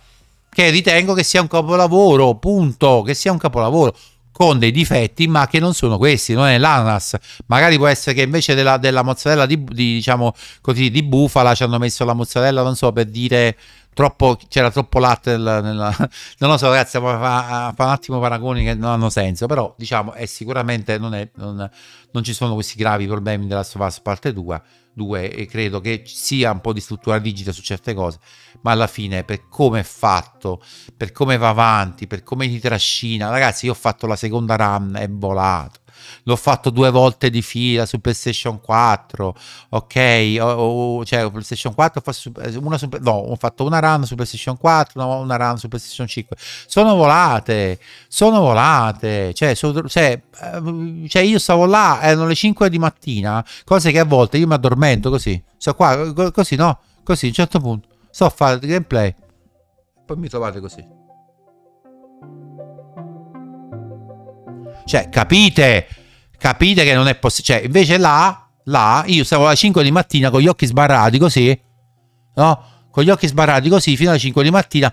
che ritengo che sia un capolavoro, punto, che sia un capolavoro con dei difetti ma che non sono questi, non è l'ananas, magari può essere che invece della, della mozzarella di, di, diciamo, così, di bufala ci hanno messo la mozzarella, non so, per dire troppo, c'era troppo latte nella, nella, non lo so ragazzi, fa, fa un attimo paragoni che non hanno senso, però diciamo è sicuramente non, è, non, non ci sono questi gravi problemi della Stovaz parte 2, 2 e credo che sia un po' di struttura rigida su certe cose ma alla fine per come è fatto, per come va avanti, per come ti trascina, ragazzi io ho fatto la seconda run, è volato. L'ho fatto due volte di fila su PlayStation 4, ok? O, o, cioè, PlayStation 4 eh, una su, no, ho fatto una run su PlayStation 4, no, una run su PlayStation 5. Sono volate, sono volate. Cioè, so, cioè, ehm, cioè, io stavo là, erano le 5 di mattina, cose che a volte io mi addormento così. Sto qua, così no, così a un certo punto so fare il gameplay, poi mi trovate così. Cioè, capite? Capite che non è possibile. Cioè, invece là, là, io stavo alle 5 di mattina con gli occhi sbarrati così, no? Con gli occhi sbarrati così fino alle 5 di mattina.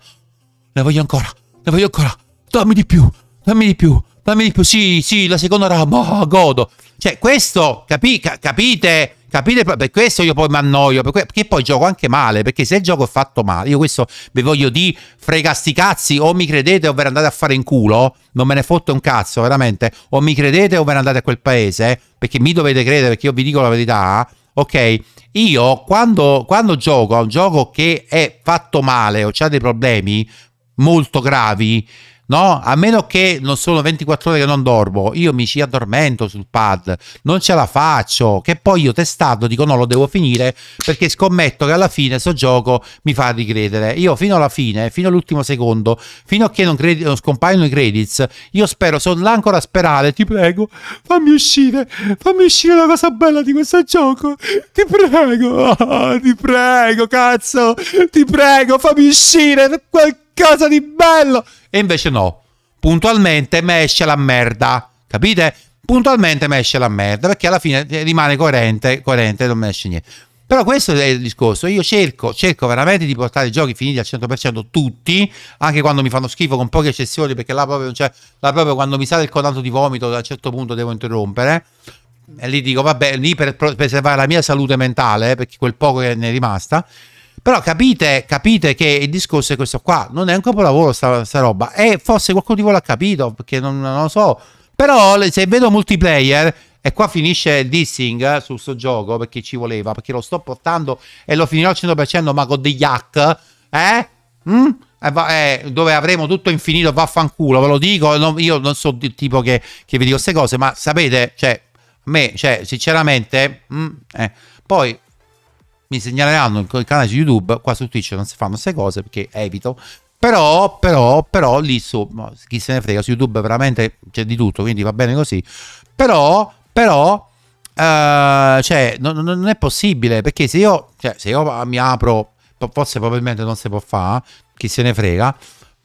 Ne voglio ancora, ne voglio ancora. Dammi di più, dammi di più, dammi di più. Sì, sì, la seconda rama, oh, godo. Cioè, questo, capi, capite? Capite? Per questo io poi mi annoio, perché poi gioco anche male, perché se il gioco è fatto male, io questo vi voglio dire, frega sti cazzi, o mi credete o ve ne andate a fare in culo, non me ne fotte un cazzo, veramente, o mi credete o ve ne andate a quel paese, perché mi dovete credere, perché io vi dico la verità, ok? Io quando, quando gioco a un gioco che è fatto male o c'ha dei problemi molto gravi, No, a meno che non sono 24 ore che non dormo, io mi ci addormento sul pad, non ce la faccio, che poi io testato dico no, lo devo finire perché scommetto che alla fine sto gioco mi fa ricredere. Io fino alla fine, fino all'ultimo secondo, fino a che non, non scompaiono i credits, io spero, sono là ancora a sperare, ti prego, fammi uscire, fammi uscire la cosa bella di questo gioco, ti prego, oh, ti prego, cazzo, ti prego, fammi uscire qualcosa di bello. E invece no, puntualmente me esce la merda, capite? Puntualmente me esce la merda, perché alla fine eh, rimane coerente, coerente, non me esce niente. Però questo è il discorso, io cerco, cerco veramente di portare i giochi finiti al 100% tutti, anche quando mi fanno schifo con poche eccezioni, perché là proprio, cioè, là proprio quando mi sale il codato di vomito a un certo punto devo interrompere, e lì dico vabbè, lì per preservare la mia salute mentale, eh, perché quel poco che ne è rimasta, però capite, capite che il discorso è questo qua, non è un capolavoro sta, sta roba. E forse qualcuno di voi l'ha capito, perché non, non lo so. Però se vedo multiplayer, e qua finisce il dissing eh, su questo gioco, perché ci voleva, perché lo sto portando e lo finirò al 100%, ma con degli hack, eh? Mm? Eh, eh, dove avremo tutto infinito vaffanculo, ve lo dico, non, io non so il tipo che, che vi dico queste cose, ma sapete, cioè, a me, cioè, sinceramente, mm, eh. poi mi segnaleranno il canale su YouTube, qua su Twitch non si fanno queste cose perché evito, però, però, però lì su, chi se ne frega, su YouTube veramente c'è di tutto, quindi va bene così, però, però, uh, cioè, non, non, è possibile, perché se io, cioè, se io mi apro, forse probabilmente non si può fare, chi se ne frega,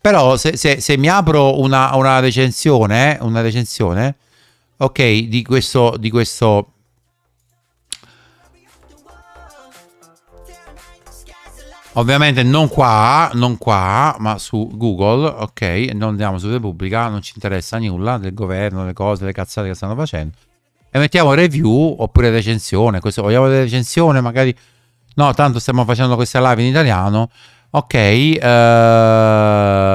però se, se, se mi apro una, una recensione, una recensione, ok, di questo, di questo Ovviamente non qua, non qua, ma su Google, ok, non andiamo su Repubblica, non ci interessa nulla del governo, le cose, le cazzate che stanno facendo. E mettiamo review oppure recensione, questo, vogliamo la recensione, magari... No, tanto stiamo facendo questa live in italiano. Ok, eh,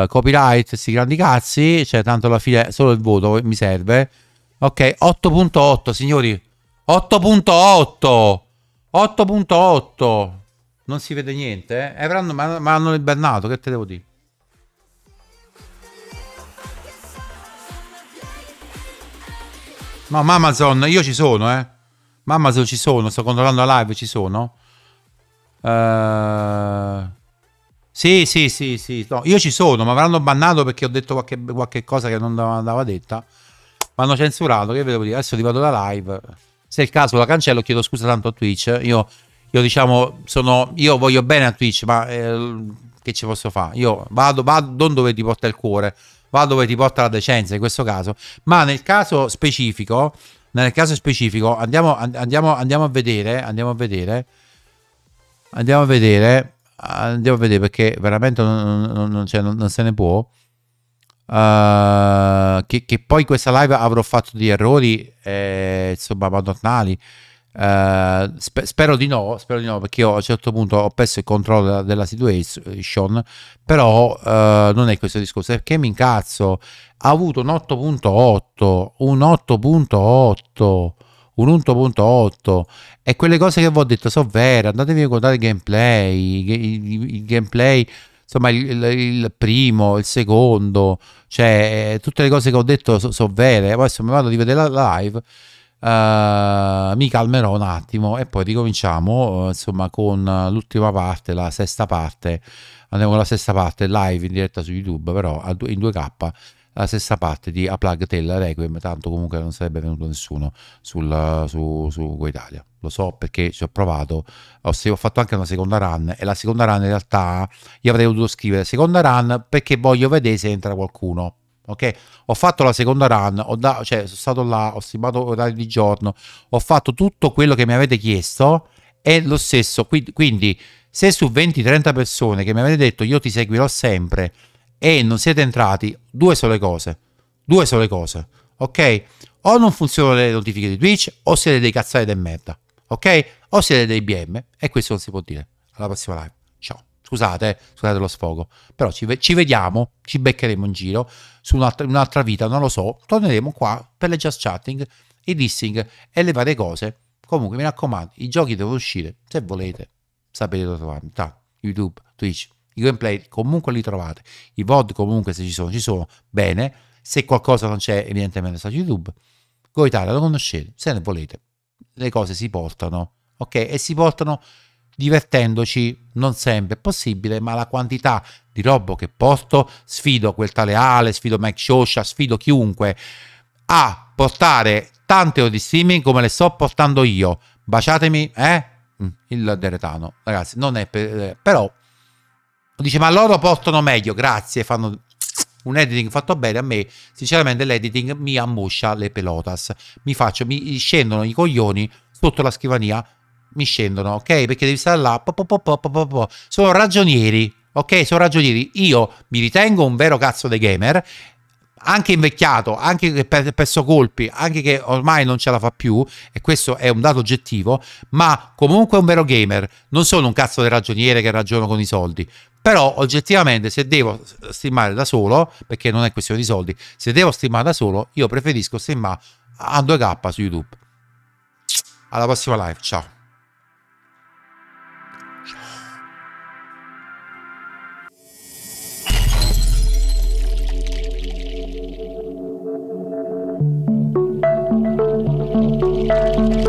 copyright, sti grandi cazzi, cioè tanto alla fine solo il voto mi serve. Ok, 8.8 signori, 8.8, 8.8. Non si vede niente, eh. Avranno, ma, ma hanno ibernato, che te devo dire? No, ma Amazon, io ci sono, eh. Amazon ci sono, sto controllando la live, ci sono. Uh... Sì, sì, sì, sì. No, io ci sono, ma avranno bannato perché ho detto qualche, qualche cosa che non andava detta. Mi hanno censurato, che vedevo dire. Adesso ti vado la live. Se è il caso la cancello, chiedo scusa tanto a Twitch. Io io diciamo sono io voglio bene a Twitch ma eh, che ci posso fare io vado, vado dove ti porta il cuore vado dove ti porta la decenza in questo caso ma nel caso specifico nel caso specifico andiamo, andiamo, andiamo a vedere andiamo a vedere andiamo a vedere andiamo a vedere perché veramente non, non, non, cioè, non se ne può uh, che, che, poi questa live avrò fatto degli errori eh, insomma madonnali Uh, spe- spero di no, spero di no, perché io a un certo punto ho perso il controllo della, della situation, però uh, non è questo il discorso, perché mi incazzo, ha avuto un 8.8, un 8.8, un 1.8 e quelle cose che vi ho detto sono vere, andatevi a guardare il gameplay, il, il, il gameplay insomma il, il, primo, il secondo, cioè eh, tutte le cose che ho detto sono so vere, adesso mi vado a rivedere la live Uh, mi calmerò un attimo e poi ricominciamo eh, insomma con l'ultima parte la sesta parte andiamo con la sesta parte live in diretta su youtube però in 2k la sesta parte di A Plug Tale Requiem tanto comunque non sarebbe venuto nessuno sul, su, su Italia. lo so perché ci ho provato ho, ho, fatto anche una seconda run e la seconda run in realtà gli avrei dovuto scrivere seconda run perché voglio vedere se entra qualcuno ok? Ho fatto la seconda run, da, cioè, sono stato là, ho stimato orari di giorno, ho fatto tutto quello che mi avete chiesto è lo stesso. Quindi, quindi se su 20-30 persone che mi avete detto io ti seguirò sempre e non siete entrati, due sole cose, due sole cose, ok? O non funzionano le notifiche di Twitch o siete dei cazzari del merda, ok? O siete dei BM e questo non si può dire. Alla prossima live. Scusate, eh, scusate lo sfogo, però ci, ci vediamo, ci beccheremo in giro su un'altra, un'altra vita, non lo so, torneremo qua per le just chatting, i dissing e le varie cose. Comunque mi raccomando, i giochi devono uscire, se volete sapete dove trovarmi, tra YouTube, Twitch, i gameplay comunque li trovate, i VOD comunque se ci sono, ci sono, bene, se qualcosa non c'è evidentemente su YouTube, Go Italia lo conoscete, se ne volete, le cose si portano, ok? E si portano divertendoci non sempre è possibile, ma la quantità di robo che posto, sfido quel tale Ale, sfido Mike Shosha, sfido chiunque a portare tante ore di streaming come le sto portando io. Baciatemi, eh? Mm, il deretano, ragazzi, non è per, eh, però dice ma loro portano meglio, grazie, fanno un editing fatto bene, a me sinceramente l'editing mi ammuscia le pelotas, mi faccio, mi scendono i coglioni sotto la scrivania mi scendono, ok? Perché devi stare là, po, po, po, sono ragionieri, ok? Sono ragionieri. Io mi ritengo un vero cazzo dei gamer, anche invecchiato, anche che per, perso colpi, anche che ormai non ce la fa più, e questo è un dato oggettivo, ma comunque un vero gamer. Non sono un cazzo di ragioniere che ragiono con i soldi. Però oggettivamente se devo stimare da solo, perché non è questione di soldi, se devo stimare da solo, io preferisco stimare a 2K su YouTube. Alla prossima live, ciao. Thank you.